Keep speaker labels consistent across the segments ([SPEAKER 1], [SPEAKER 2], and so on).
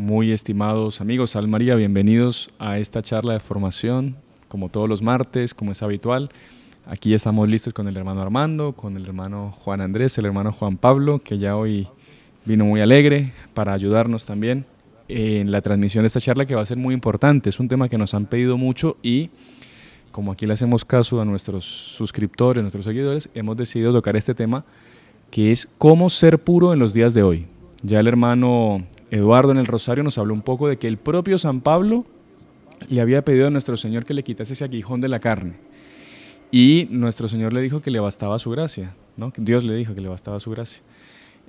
[SPEAKER 1] Muy estimados amigos, Sal María, bienvenidos a esta charla de formación, como todos los martes, como es habitual. Aquí estamos listos con el hermano Armando, con el hermano Juan Andrés, el hermano Juan Pablo, que ya hoy vino muy alegre para ayudarnos también en la transmisión de esta charla que va a ser muy importante. Es un tema que nos han pedido mucho y como aquí le hacemos caso a nuestros suscriptores, nuestros seguidores, hemos decidido tocar este tema que es cómo ser puro en los días de hoy. Ya el hermano Eduardo en el Rosario nos habló un poco de que el propio San Pablo le había pedido a nuestro Señor que le quitase ese aguijón de la carne. Y nuestro Señor le dijo que le bastaba su gracia, ¿no? Dios le dijo que le bastaba su gracia.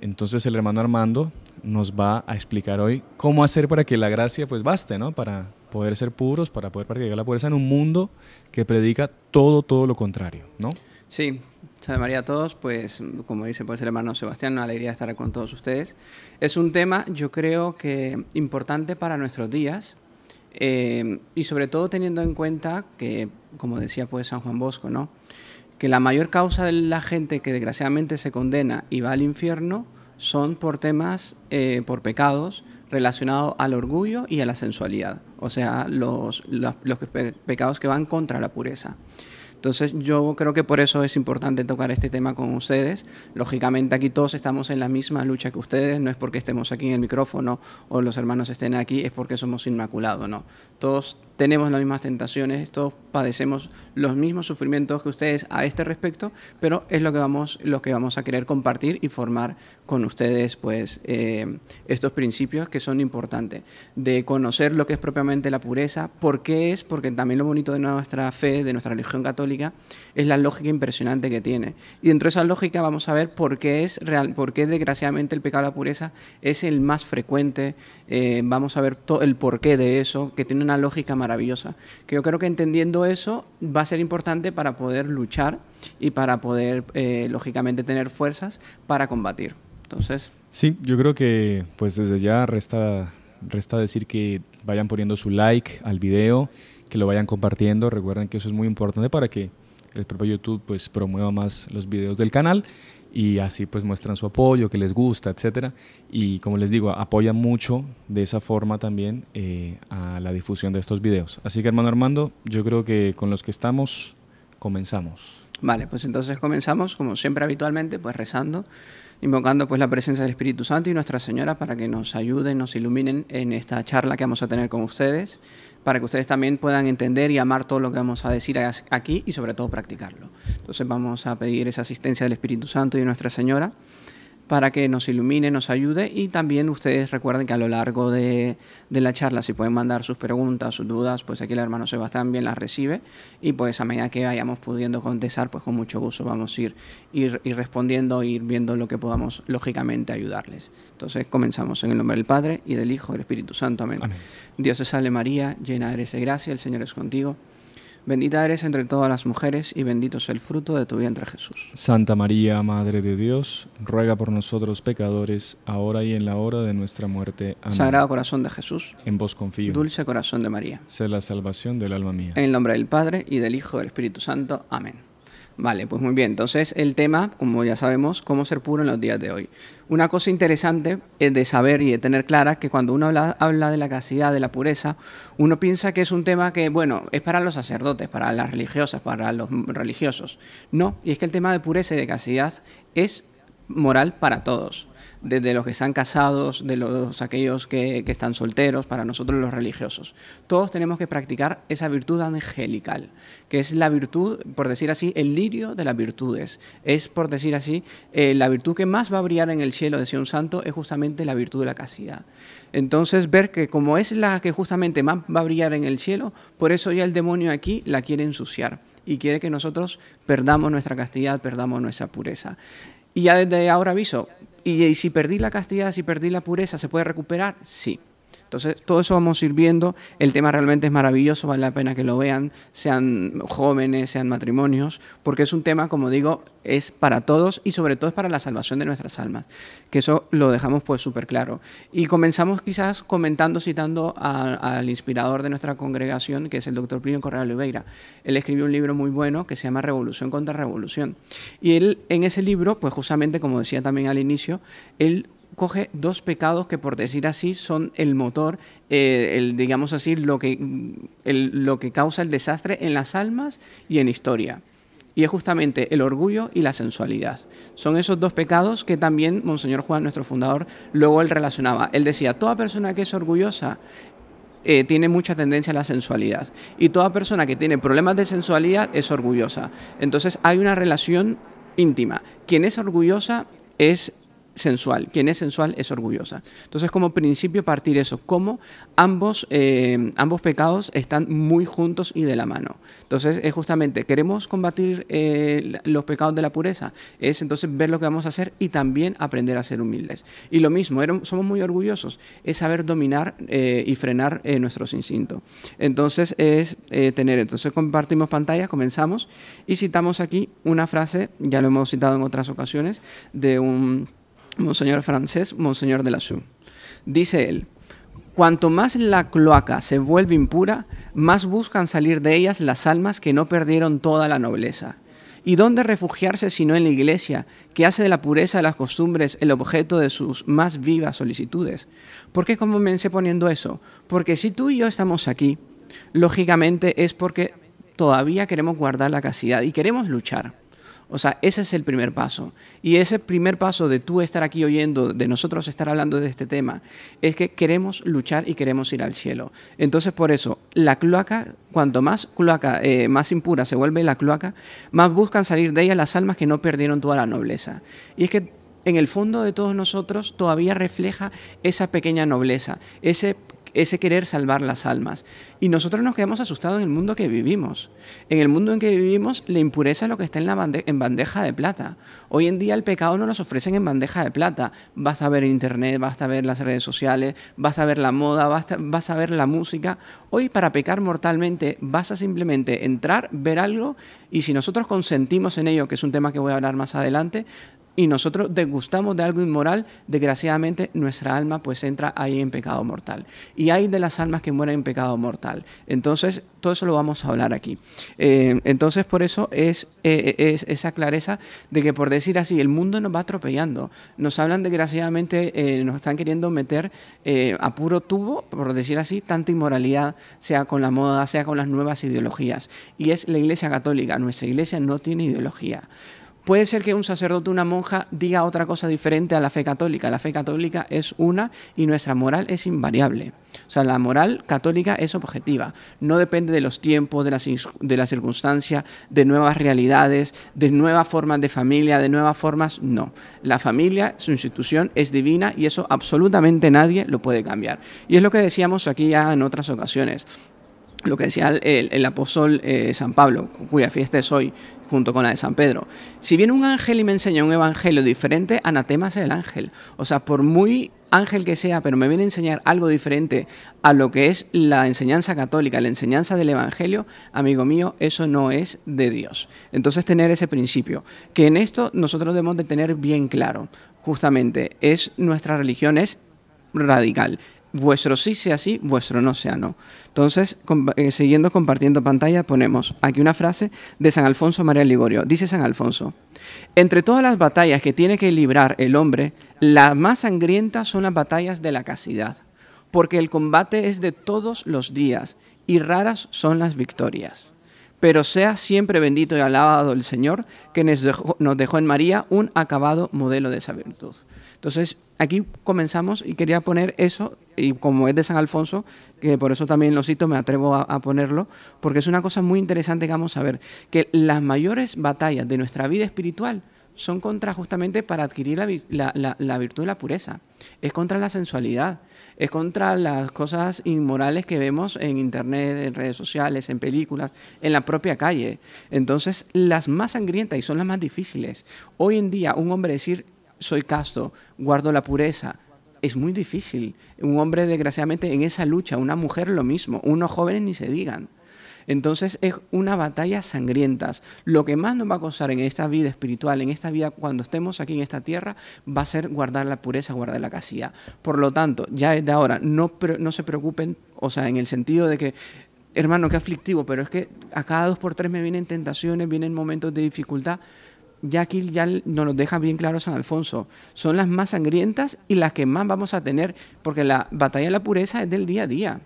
[SPEAKER 1] Entonces el hermano Armando nos va a explicar hoy cómo hacer para que la gracia pues baste, ¿no? Para poder ser puros, para poder practicar la pureza en un mundo que predica todo, todo lo contrario, ¿no?
[SPEAKER 2] Sí, Salve María a todos, pues como dice el hermano Sebastián, una alegría estar con todos ustedes. Es un tema, yo creo que importante para nuestros días eh, y sobre todo teniendo en cuenta que, como decía pues San Juan Bosco, ¿no? que la mayor causa de la gente que desgraciadamente se condena y va al infierno son por temas, eh, por pecados relacionados al orgullo y a la sensualidad, o sea, los, los pecados que van contra la pureza. Entonces yo creo que por eso es importante tocar este tema con ustedes. Lógicamente aquí todos estamos en la misma lucha que ustedes, no es porque estemos aquí en el micrófono o los hermanos estén aquí, es porque somos inmaculados, ¿no? Todos tenemos las mismas tentaciones, todos padecemos los mismos sufrimientos que ustedes a este respecto, pero es lo que vamos, lo que vamos a querer compartir y formar con ustedes pues, eh, estos principios que son importantes, de conocer lo que es propiamente la pureza, por qué es, porque también lo bonito de nuestra fe, de nuestra religión católica, es la lógica impresionante que tiene. Y dentro de esa lógica vamos a ver por qué es real, por qué desgraciadamente el pecado de la pureza es el más frecuente, eh, vamos a ver el porqué de eso, que tiene una lógica maravillosa maravillosa, que yo creo que entendiendo eso va a ser importante para poder luchar y para poder, eh, lógicamente, tener fuerzas para combatir. Entonces...
[SPEAKER 1] Sí, yo creo que pues desde ya resta, resta decir que vayan poniendo su like al video, que lo vayan compartiendo, recuerden que eso es muy importante para que el propio YouTube pues promueva más los videos del canal y así pues muestran su apoyo, que les gusta, etcétera. Y como les digo, apoyan mucho de esa forma también eh, a la difusión de estos videos. Así que hermano Armando, yo creo que con los que estamos, comenzamos.
[SPEAKER 2] Vale, pues entonces comenzamos, como siempre habitualmente, pues rezando, invocando pues la presencia del Espíritu Santo y Nuestra Señora para que nos ayuden, nos iluminen en esta charla que vamos a tener con ustedes para que ustedes también puedan entender y amar todo lo que vamos a decir aquí y sobre todo practicarlo. Entonces vamos a pedir esa asistencia del Espíritu Santo y de Nuestra Señora para que nos ilumine, nos ayude y también ustedes recuerden que a lo largo de, de, la charla si pueden mandar sus preguntas, sus dudas, pues aquí el hermano Sebastián bien las recibe y pues a medida que vayamos pudiendo contestar, pues con mucho gusto vamos a ir, ir, respondiendo, ir viendo lo que podamos lógicamente ayudarles. Entonces comenzamos en el nombre del Padre y del Hijo y del Espíritu Santo. Amén. Dios te salve María, llena eres de gracia, el Señor es contigo Bendita eres entre todas las mujeres y bendito es el fruto de tu vientre Jesús.
[SPEAKER 1] Santa María, Madre de Dios, ruega por nosotros pecadores, ahora y en la hora de nuestra muerte. Amén. Sagrado corazón de Jesús, en vos confío.
[SPEAKER 2] Dulce corazón de María,
[SPEAKER 1] sé la salvación del alma mía. En
[SPEAKER 2] el nombre del Padre y del Hijo y del Espíritu Santo. Amén. Vale, pues muy bien. Entonces, el tema, como ya sabemos, cómo ser puro en los días de hoy. Una cosa interesante es de saber y de tener clara que cuando uno habla, habla de la castidad, de la pureza, uno piensa que es un tema que, bueno, es para los sacerdotes, para las religiosas, para los religiosos. No, y es que el tema de pureza y de castidad es moral para todos, desde los que están casados, de los aquellos que, están solteros, para nosotros los religiosos. Todos tenemos que practicar esa virtud angelical, que es la virtud, por decir así, el lirio de las virtudes. Es, por decir así, eh, la virtud que más va a brillar en el cielo, decía un santo, es justamente la virtud de la castidad. Entonces, ver que como es la que justamente más va a brillar en el cielo, por eso ya el demonio aquí la quiere ensuciar y quiere que nosotros perdamos nuestra castidad, perdamos nuestra pureza. Y ya desde ahora aviso, y, si perdí la castidad, si perdí la pureza, ¿se puede recuperar? Sí. Entonces, todo eso vamos a ir viendo. El tema realmente es maravilloso, vale la pena que lo vean, sean jóvenes, sean matrimonios, porque es un tema, como digo, es para todos y sobre todo es para la salvación de nuestras almas, que eso lo dejamos pues súper claro. Y comenzamos quizás comentando, citando al inspirador de nuestra congregación, que es el doctor Plinio Correa Oliveira. Él escribió un libro muy bueno que se llama Revolución contra Revolución. Y él en ese libro, pues justamente como decía también al inicio, él coge dos pecados que, por decir así, son el motor, eh, el, digamos así, lo que, lo que causa el desastre en las almas y en historia. Y es justamente el orgullo y la sensualidad. Son esos dos pecados que también Monseñor Juan, nuestro fundador, luego él relacionaba. Él decía, toda persona que es orgullosa eh, tiene mucha tendencia a la sensualidad. Y toda persona que tiene problemas de sensualidad es orgullosa. Entonces hay una relación íntima. Quien es orgullosa es sensual. Quien es sensual es orgullosa. Entonces, como principio, partir eso, como ambos, eh, ambos pecados están muy juntos y de la mano. Entonces, es justamente, queremos combatir eh, los pecados de la pureza, es entonces ver lo que vamos a hacer y también aprender a ser humildes. Y lo mismo, somos muy orgullosos, es saber dominar eh, y frenar nuestros instintos. Entonces, es tener, entonces compartimos pantalla, comenzamos y citamos aquí una frase, ya lo hemos citado en otras ocasiones, de un Monseñor francés, Monseñor de la Sue. Dice él, cuanto más la cloaca se vuelve impura, más buscan salir de ellas las almas que no perdieron toda la nobleza. ¿Y dónde refugiarse si no en la iglesia, que hace de la pureza de las costumbres el objeto de sus más vivas solicitudes? ¿Por qué comencé poniendo eso? Porque si tú y yo estamos aquí, lógicamente es porque todavía queremos guardar la casidad y queremos luchar. O sea, ese es el primer paso. Y ese primer paso de tú estar aquí oyendo, de nosotros estar hablando de este tema, es que queremos luchar y queremos ir al cielo. Entonces, por eso, la cloaca, cuanto más cloaca, eh, más impura se vuelve la cloaca, más buscan salir de ella las almas que no perdieron toda la nobleza. Y es que en el fondo de todos nosotros todavía refleja esa pequeña nobleza, ese ese querer salvar las almas. Y nosotros nos quedamos asustados en el mundo que vivimos. En el mundo en que vivimos, la impureza es lo que está en, la en bandeja de plata. Hoy en día el pecado no nos ofrecen en bandeja de plata. Basta ver internet, basta ver las redes sociales, a ver la moda, basta, a ver la música. Hoy para pecar mortalmente vas a simplemente entrar, ver algo y si nosotros consentimos en ello, que es un tema que voy a hablar más adelante, y nosotros degustamos de algo inmoral, desgraciadamente nuestra alma pues entra ahí en pecado mortal. Y hay de las almas que mueren en pecado mortal. Entonces, todo eso lo vamos a hablar aquí. Eh, entonces, por eso eh, eh, es, esa clareza de que, por decir así, el mundo nos va atropellando. Nos hablan desgraciadamente, nos están queriendo meter a puro tubo, por decir así, tanta inmoralidad, sea con la moda, sea con las nuevas ideologías. Y es la Iglesia Católica. Nuestra Iglesia no tiene ideología. Puede ser que un sacerdote o una monja diga otra cosa diferente a la fe católica. La fe católica es una y nuestra moral es invariable. O sea, la moral católica es objetiva. No depende de los tiempos, de las, de las circunstancias, de nuevas realidades, de nuevas formas de familia, de nuevas formas. No. La familia, su institución es divina y eso absolutamente nadie lo puede cambiar. Y es lo que decíamos aquí ya en otras ocasiones lo que decía el, apóstol eh, San Pablo, cuya fiesta es hoy, junto con la de San Pedro. Si viene un ángel y me enseña un evangelio diferente, anatema es el ángel. O sea, por muy ángel que sea, pero me viene a enseñar algo diferente a lo que es la enseñanza católica, la enseñanza del Evangelio, amigo mío, eso no es de Dios. Entonces tener ese principio, que en esto nosotros debemos de tener bien claro, justamente, es nuestra religión es radical, vuestro sí sea sí, vuestro no sea no. Entonces, eh, siguiendo compartiendo pantalla, ponemos aquí una frase de San Alfonso María Ligorio. Dice San Alfonso, entre todas las batallas que tiene que librar el hombre, las más sangrientas son las batallas de la casidad, porque el combate es de todos los días y raras son las victorias. Pero sea siempre bendito y alabado el Señor, que nos dejó, en María un acabado modelo de esa virtud. Entonces, aquí comenzamos y quería poner eso, y como es de San Alfonso, que por eso también lo cito, me atrevo a, ponerlo, porque es una cosa muy interesante que vamos a ver, que las mayores batallas de nuestra vida espiritual son contra justamente para adquirir la, virtud de la pureza, es contra la sensualidad, es contra las cosas inmorales que vemos en internet, en redes sociales, en películas, en la propia calle. Entonces, las más sangrientas y son las más difíciles. Hoy en día, un hombre decir soy casto, guardo la pureza. Es muy difícil. Un hombre, desgraciadamente, en esa lucha, una mujer lo mismo, unos jóvenes ni se digan. Entonces es una batalla sangrienta. Lo que más nos va a costar en esta vida espiritual, en esta vida cuando estemos aquí en esta tierra, va a ser guardar la pureza, guardar la casilla. Por lo tanto, ya de ahora, no, no se preocupen, o sea, en el sentido de que hermano, qué aflictivo, pero es que a cada dos por tres me vienen tentaciones, vienen momentos de dificultad ya aquí ya nos lo deja bien claro San Alfonso, son las más sangrientas y las que más vamos a tener, porque la batalla de la pureza es del día a día.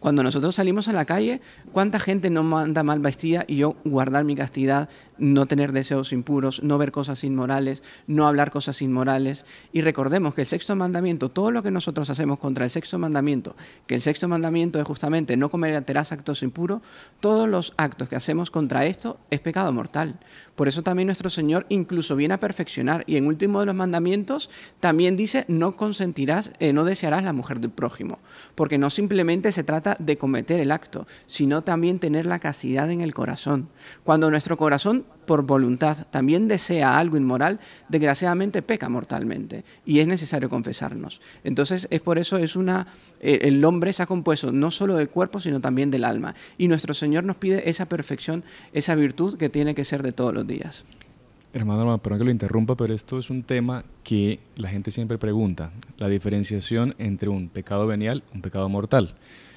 [SPEAKER 2] Cuando nosotros salimos a la calle, ¿cuánta gente no manda mal vestida y yo guardar mi castidad no tener deseos impuros, no ver cosas inmorales, no hablar cosas inmorales. Y recordemos que el sexto mandamiento, todo lo que nosotros hacemos contra el sexto mandamiento, que el sexto mandamiento es justamente no cometerás actos impuros, todos los actos que hacemos contra esto es pecado mortal. Por eso también nuestro Señor incluso viene a perfeccionar y en último de los mandamientos también dice no consentirás, eh, no desearás la mujer del prójimo, porque no simplemente se trata de cometer el acto, sino también tener la casidad en el corazón. Cuando nuestro corazón por voluntad también desea algo inmoral, desgraciadamente peca mortalmente y es necesario confesarnos. Entonces es por eso es una eh, el hombre está compuesto no solo del cuerpo sino también del alma y nuestro Señor nos pide esa perfección, esa virtud que tiene que ser de todos los días.
[SPEAKER 1] Hermano, hermano, perdón que lo interrumpa, pero esto es un tema que la gente siempre pregunta, la diferenciación entre un pecado venial y un pecado mortal.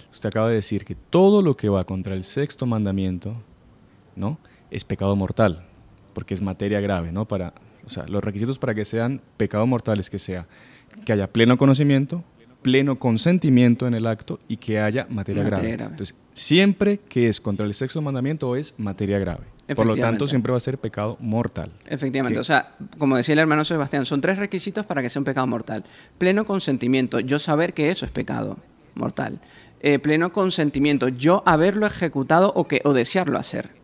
[SPEAKER 1] Usted acaba de decir que todo lo que va contra el sexto mandamiento, ¿no? es pecado mortal, porque es materia grave, ¿no? Para, o sea, los requisitos para que sean pecado mortales es que sea que haya pleno conocimiento, pleno consentimiento en el acto y que haya materia, grave. Entonces, siempre que es contra el sexto mandamiento es materia grave. Por lo tanto, siempre va a ser pecado mortal.
[SPEAKER 2] Efectivamente, o sea, como decía el hermano Sebastián, son tres requisitos para que sea un pecado mortal. Pleno consentimiento, yo saber que eso es pecado mortal. Eh, pleno consentimiento, yo haberlo ejecutado o, que, o desearlo hacer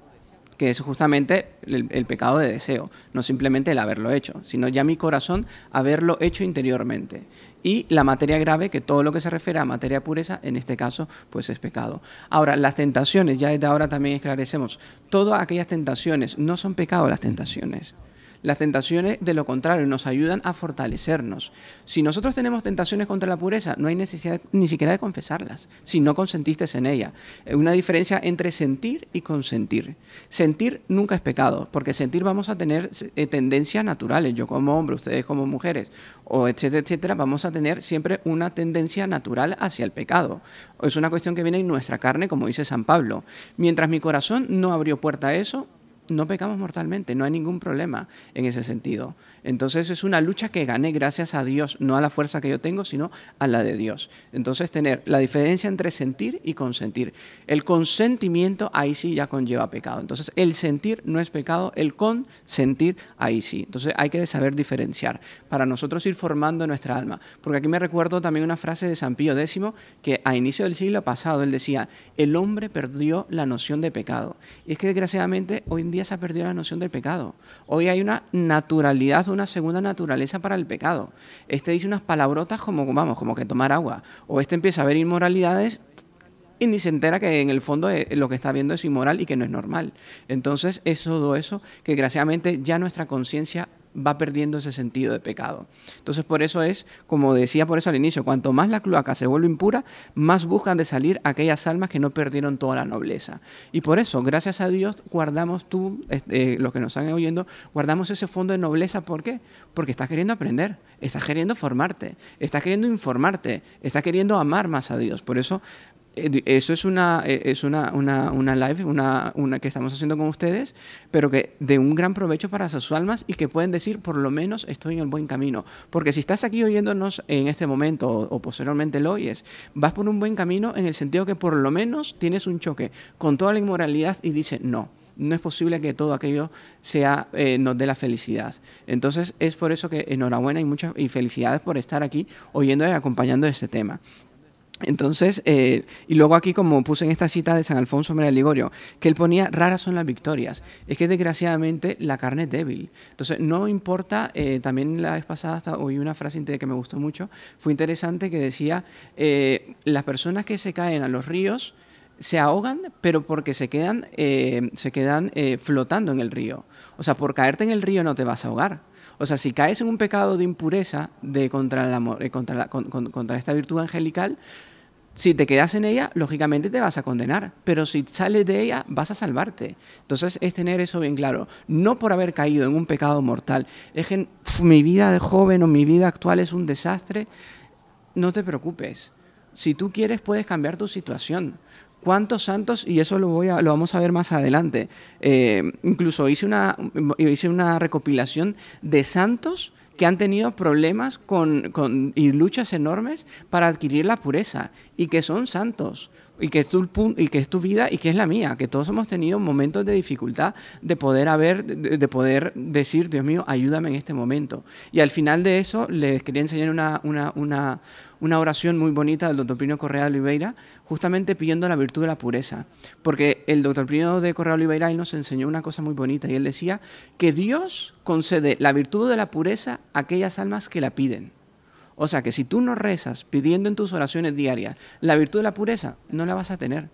[SPEAKER 2] que es justamente el, pecado de deseo, no simplemente el haberlo hecho, sino ya mi corazón haberlo hecho interiormente. Y la materia grave, que todo lo que se refiere a materia pureza, en este caso, pues es pecado. Ahora, las tentaciones, ya desde ahora también esclarecemos, todas aquellas tentaciones, no son pecado las tentaciones. Las tentaciones, de lo contrario, nos ayudan a fortalecernos. Si nosotros tenemos tentaciones contra la pureza, no hay necesidad ni siquiera de confesarlas, si no consentiste en ella. Eh, una diferencia entre sentir y consentir. Sentir nunca es pecado, porque sentir vamos a tener eh, tendencias naturales. Yo como hombre, ustedes como mujeres, o etcétera, etcétera, vamos a tener siempre una tendencia natural hacia el pecado. Es una cuestión que viene en nuestra carne, como dice San Pablo. Mientras mi corazón no abrió puerta a eso, no pecamos mortalmente, no hay ningún problema en ese sentido. Entonces es una lucha que gané gracias a Dios, no a la fuerza que yo tengo, sino a la de Dios. Entonces tener la diferencia entre sentir y consentir. El consentimiento ahí sí ya conlleva pecado. Entonces el sentir no es pecado, el consentir ahí sí. Entonces hay que saber diferenciar para nosotros ir formando nuestra alma. Porque aquí me recuerdo también una frase de San Pío X que a inicio del siglo pasado él decía, el hombre perdió la noción de pecado. Y es que desgraciadamente hoy en día se ha perdido la noción del pecado. Hoy hay una naturalidad, una segunda naturaleza para el pecado. Este dice unas palabrotas como, vamos, como que tomar agua. O este empieza a ver inmoralidades y ni se entera que en el fondo eh, lo que está viendo es inmoral y que no es normal. Entonces es todo eso que desgraciadamente ya nuestra conciencia va perdiendo ese sentido de pecado. Entonces por eso es, como decía por eso al inicio, cuanto más la cloaca se vuelve impura, más buscan de salir aquellas almas que no perdieron toda la nobleza. Y por eso, gracias a Dios, guardamos tú, este, eh, los que nos están oyendo, guardamos ese fondo de nobleza. ¿Por qué? Porque estás queriendo aprender, estás queriendo formarte, estás queriendo informarte, estás queriendo amar más a Dios. Por eso eso es una, eh, es una, live, una, que estamos haciendo con ustedes, pero que de un gran provecho para sus almas y que pueden decir, por lo menos estoy en el buen camino. Porque si estás aquí oyéndonos en este momento o, posteriormente lo oyes, vas por un buen camino en el sentido que por lo menos tienes un choque con toda la inmoralidad y dices, no, no es posible que todo aquello sea eh, nos dé la felicidad. Entonces es por eso que enhorabuena y muchas y felicidades por estar aquí oyendo y acompañando este tema. Entonces, eh, y luego aquí, como puse en esta cita de San Alfonso María Ligorio, que él ponía raras son las victorias. Es que desgraciadamente la carne es débil. Entonces, no importa, eh, también la vez pasada oí una frase que me gustó mucho, fue interesante que decía, eh, las personas que se caen a los ríos se ahogan, pero porque se quedan, se quedan flotando en el río. O sea, por caerte en el río no te vas a ahogar o sea, si caes en un pecado de impureza de contra, el eh, contra, contra esta virtud angelical, si te quedas en ella, lógicamente te vas a condenar, pero si sales de ella, vas a salvarte. Entonces es tener eso bien claro. No por haber caído en un pecado mortal, es que mi vida de joven o mi vida actual es un desastre, no te preocupes. Si tú quieres, puedes cambiar tu situación cuántos santos, y eso lo, voy a, lo vamos a ver más adelante, eh, incluso hice una, hice una recopilación de santos que han tenido problemas con, y luchas enormes para adquirir la pureza y que son santos y que, es tu, y que es tu vida y que es la mía, que todos hemos tenido momentos de dificultad de poder haber, de, poder decir, Dios mío, ayúdame en este momento. Y al final de eso les quería enseñar una, una una oración muy bonita del doctor Pino Correa de Oliveira, justamente pidiendo la virtud de la pureza. Porque el doctor Pino de Correa de Oliveira nos enseñó una cosa muy bonita y él decía que Dios concede la virtud de la pureza a aquellas almas que la piden. O sea que si tú no rezas pidiendo en tus oraciones diarias la virtud de la pureza, no la vas a tener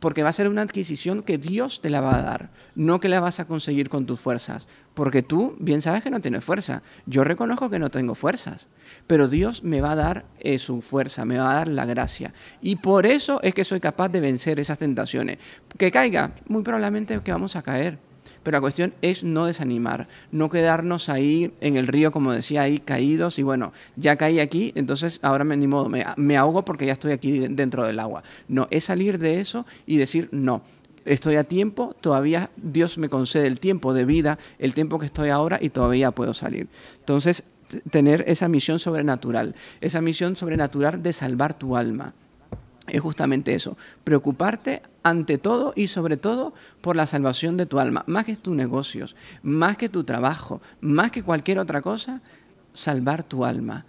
[SPEAKER 2] porque va a ser una adquisición que Dios te la va a dar, no que la vas a conseguir con tus fuerzas, porque tú bien sabes que no tienes fuerza. Yo reconozco que no tengo fuerzas, pero Dios me va a dar eh, su fuerza, me va a dar la gracia. Y por eso es que soy capaz de vencer esas tentaciones. Que caiga, muy probablemente que vamos a caer pero la cuestión es no desanimar, no quedarnos ahí en el río, como decía, ahí caídos y bueno, ya caí aquí, entonces ahora me, ni modo, me ahogo porque ya estoy aquí dentro del agua. No, es salir de eso y decir no estoy a tiempo, todavía Dios me concede el tiempo de vida, el tiempo que estoy ahora y todavía puedo salir. Entonces, tener esa misión sobrenatural, esa misión sobrenatural de salvar tu alma es justamente eso, preocuparte ante todo y sobre todo por la salvación de tu alma, más que tus negocios, más que tu trabajo, más que cualquier otra cosa, salvar tu alma.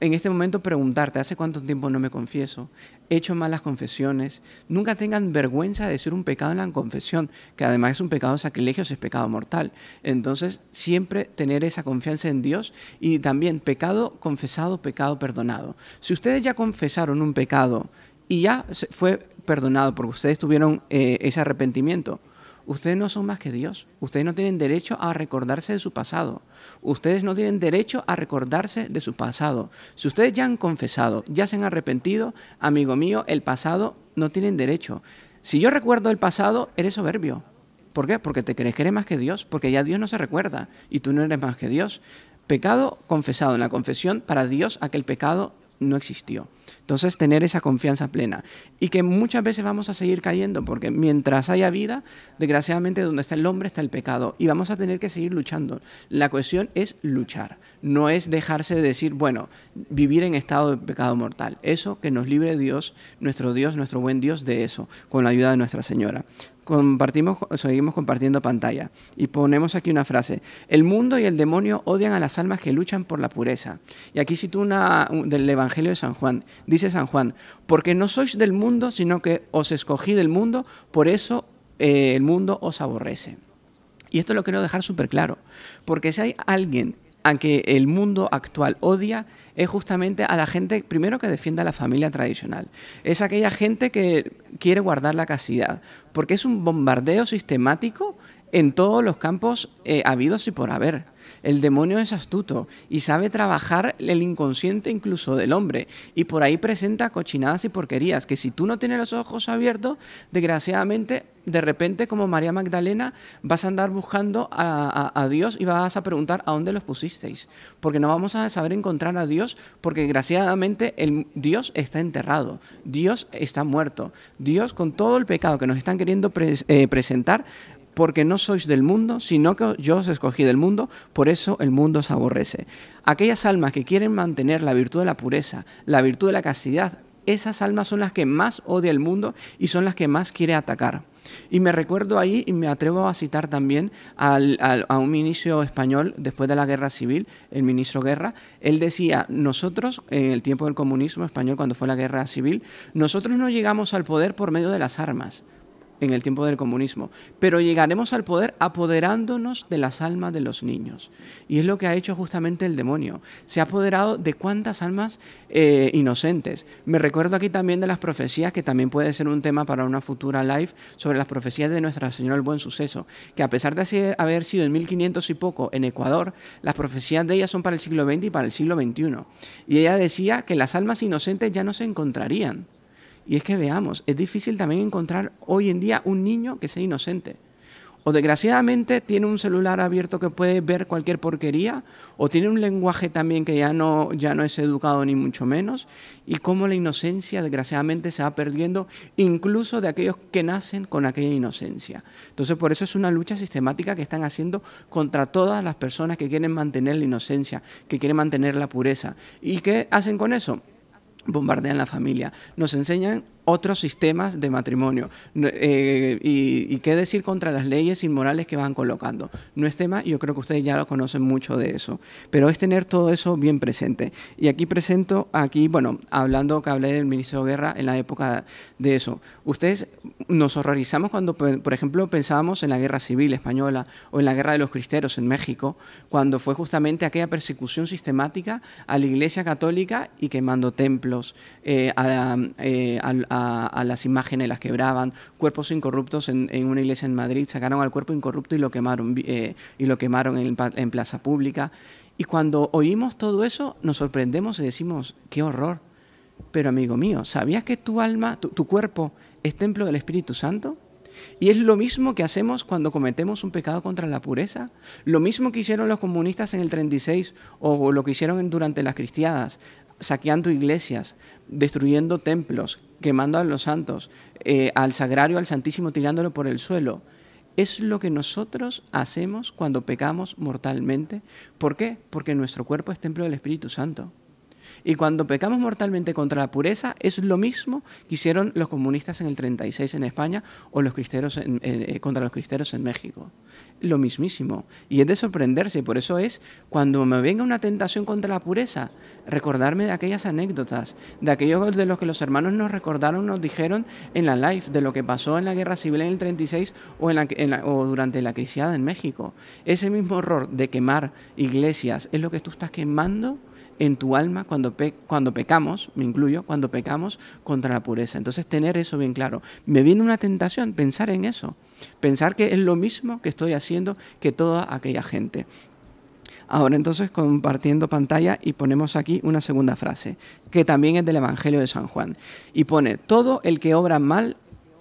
[SPEAKER 2] En este momento preguntarte, ¿hace cuánto tiempo no me confieso? He hecho malas confesiones. Nunca tengan vergüenza de decir un pecado en la confesión, que además es un pecado sacrilegio, es pecado mortal. Entonces, siempre tener esa confianza en Dios y también pecado confesado, pecado perdonado. Si ustedes ya confesaron un pecado y ya fue perdonado porque ustedes tuvieron eh, ese arrepentimiento. Ustedes no son más que Dios. Ustedes no tienen derecho a recordarse de su pasado. Ustedes no tienen derecho a recordarse de su pasado. Si ustedes ya han confesado, ya se han arrepentido, amigo mío, el pasado no tienen derecho. Si yo recuerdo el pasado, eres soberbio. ¿Por qué? Porque te crees que eres más que Dios, porque ya Dios no se recuerda y tú no eres más que Dios. Pecado confesado en la confesión, para Dios aquel pecado no existió. Entonces, tener esa confianza plena. Y que muchas veces vamos a seguir cayendo, porque mientras haya vida, desgraciadamente donde está el hombre está el pecado. Y vamos a tener que seguir luchando. La cuestión es luchar, no es dejarse de decir, bueno, vivir en estado de pecado mortal. Eso que nos libre Dios, nuestro Dios, nuestro buen Dios, de eso, con la ayuda de Nuestra Señora compartimos, seguimos compartiendo pantalla y ponemos aquí una frase. El mundo y el demonio odian a las almas que luchan por la pureza. Y aquí cito una del Evangelio de San Juan. Dice San Juan, porque no sois del mundo, sino que os escogí del mundo, por eso eh, el mundo os aborrece. Y esto lo quiero dejar súper claro, porque si hay alguien aunque que el mundo actual odia es justamente a la gente, primero, que defienda la familia tradicional. Es aquella gente que quiere guardar la casidad, porque es un bombardeo sistemático en todos los campos eh, habidos y por haber. El demonio es astuto y sabe trabajar el inconsciente incluso del hombre. Y por ahí presenta cochinadas y porquerías, que si tú no tienes los ojos abiertos, desgraciadamente de repente, como María Magdalena, vas a andar buscando a, Dios y vas a preguntar a dónde los pusisteis. Porque no vamos a saber encontrar a Dios porque, desgraciadamente, el, Dios está enterrado, Dios está muerto. Dios, con todo el pecado que nos están queriendo eh, presentar, porque no sois del mundo, sino que yo os escogí del mundo, por eso el mundo os aborrece. Aquellas almas que quieren mantener la virtud de la pureza, la virtud de la castidad, esas almas son las que más odia el mundo y son las que más quiere atacar. Y me recuerdo ahí y me atrevo a citar también a un ministro español después de la guerra civil, el ministro Guerra. Él decía, nosotros, en el tiempo del comunismo español, cuando fue la guerra civil, nosotros no llegamos al poder por medio de las armas en el tiempo del comunismo, pero llegaremos al poder apoderándonos de las almas de los niños. Y es lo que ha hecho justamente el demonio. Se ha apoderado de cuántas almas eh, inocentes. Me recuerdo aquí también de las profecías, que también puede ser un tema para una futura live, sobre las profecías de Nuestra Señora del Buen Suceso, que a pesar de haber sido en 1500 y poco en Ecuador, las profecías de ella son para el siglo XX y para el siglo XXI. Y ella decía que las almas inocentes ya no se encontrarían y es que veamos, es difícil también encontrar hoy en día un niño que sea inocente. O desgraciadamente tiene un celular abierto que puede ver cualquier porquería, o tiene un lenguaje también que ya no, ya no es educado ni mucho menos, y cómo la inocencia desgraciadamente se va perdiendo incluso de aquellos que nacen con aquella inocencia. Entonces por eso es una lucha sistemática que están haciendo contra todas las personas que quieren mantener la inocencia, que quieren mantener la pureza. ¿Y qué hacen con eso? bombardean la familia. Nos enseñan otros sistemas de matrimonio. Eh, y, qué decir contra las leyes inmorales que van colocando. No es tema, yo creo que ustedes ya lo conocen mucho de eso, pero es tener todo eso bien presente. Y aquí presento, aquí, bueno, hablando que hablé del ministro de Guerra en la época de eso. Ustedes nos horrorizamos cuando, por ejemplo, pensábamos en la guerra civil española o en la guerra de los cristeros en México, cuando fue justamente aquella persecución sistemática a la Iglesia Católica y quemando templos, eh, a, eh, a, las imágenes, las quebraban. Cuerpos incorruptos en, una iglesia en Madrid sacaron al cuerpo incorrupto y lo quemaron, eh, y lo quemaron en, plaza pública. Y cuando oímos todo eso, nos sorprendemos y decimos, qué horror. Pero amigo mío, ¿sabías que tu alma, tu, tu, cuerpo, es templo del Espíritu Santo? Y es lo mismo que hacemos cuando cometemos un pecado contra la pureza, lo mismo que hicieron los comunistas en el 36 o lo que hicieron durante las cristiadas saqueando iglesias, destruyendo templos, quemando a los santos, eh, al sagrario, al santísimo, tirándolo por el suelo. Es lo que nosotros hacemos cuando pecamos mortalmente. ¿Por qué? Porque nuestro cuerpo es templo del Espíritu Santo. Y cuando pecamos mortalmente contra la pureza, es lo mismo que hicieron los comunistas en el 36 en España o los cristeros en, eh, eh, contra los cristeros en México. Lo mismísimo. Y es de sorprenderse. Por eso es, cuando me venga una tentación contra la pureza, recordarme de aquellas anécdotas, de aquellos de los que los hermanos nos recordaron, nos dijeron en la live, de lo que pasó en la guerra civil en el 36 o, o durante la cristiada en México. Ese mismo horror de quemar iglesias es lo que tú estás quemando en tu alma cuando, cuando pecamos, me incluyo, cuando pecamos contra la pureza. Entonces tener eso bien claro. Me viene una tentación pensar en eso, pensar que es lo mismo que estoy haciendo que toda aquella gente. Ahora entonces compartiendo pantalla y ponemos aquí una segunda frase, que también es del Evangelio de San Juan. Y pone, todo el que obra mal,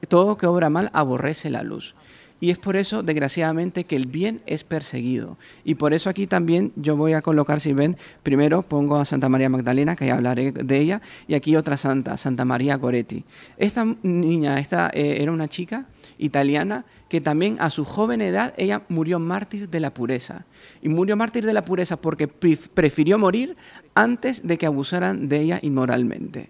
[SPEAKER 2] todo que obra mal aborrece la luz. Y es por eso, desgraciadamente, que el bien es perseguido. Y por eso aquí también yo voy a colocar, si ven, primero pongo a Santa María Magdalena, que ya hablaré de ella, y aquí otra santa, Santa María Goretti. Esta niña, esta eh, era una chica italiana que también a su joven edad ella murió mártir de la pureza. Y murió mártir de la pureza porque prefirió morir antes de que abusaran de ella inmoralmente.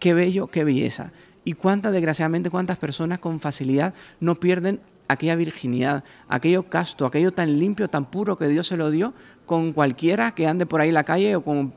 [SPEAKER 2] Qué bello, qué belleza. Y cuántas, desgraciadamente, cuántas personas con facilidad no pierden aquella virginidad, aquello casto, aquello tan limpio, tan puro que Dios se lo dio con cualquiera que ande por ahí en la calle o con...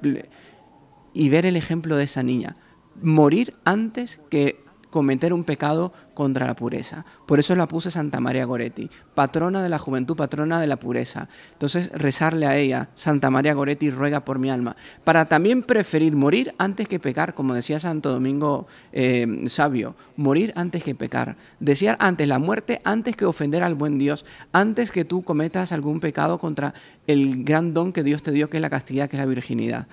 [SPEAKER 2] y ver el ejemplo de esa niña. Morir antes que cometer un pecado contra la pureza. Por eso la puse Santa María Goretti, patrona de la juventud, patrona de la pureza. Entonces, rezarle a ella, Santa María Goretti ruega por mi alma, para también preferir morir antes que pecar, como decía Santo Domingo eh, Sabio, morir antes que pecar, Decía antes la muerte, antes que ofender al buen Dios, antes que tú cometas algún pecado contra el gran don que Dios te dio, que es la castidad, que es la virginidad.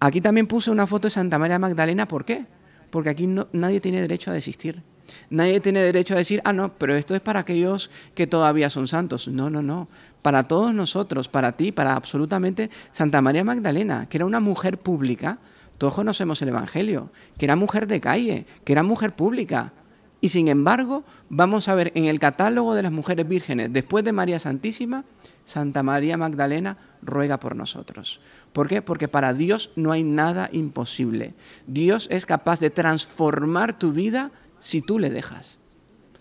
[SPEAKER 2] Aquí también puse una foto de Santa María Magdalena, ¿por qué? porque aquí no, nadie tiene derecho a desistir. Nadie tiene derecho a decir, ah, no, pero esto es para aquellos que todavía son santos. No, no, no. Para todos nosotros, para ti, para absolutamente Santa María Magdalena, que era una mujer pública, todos conocemos el Evangelio, que era mujer de calle, que era mujer pública. Y sin embargo, vamos a ver en el catálogo de las mujeres vírgenes, después de María Santísima, Santa María Magdalena, ruega por nosotros. ¿Por qué? Porque para Dios no hay nada imposible. Dios es capaz de transformar tu vida si tú le dejas.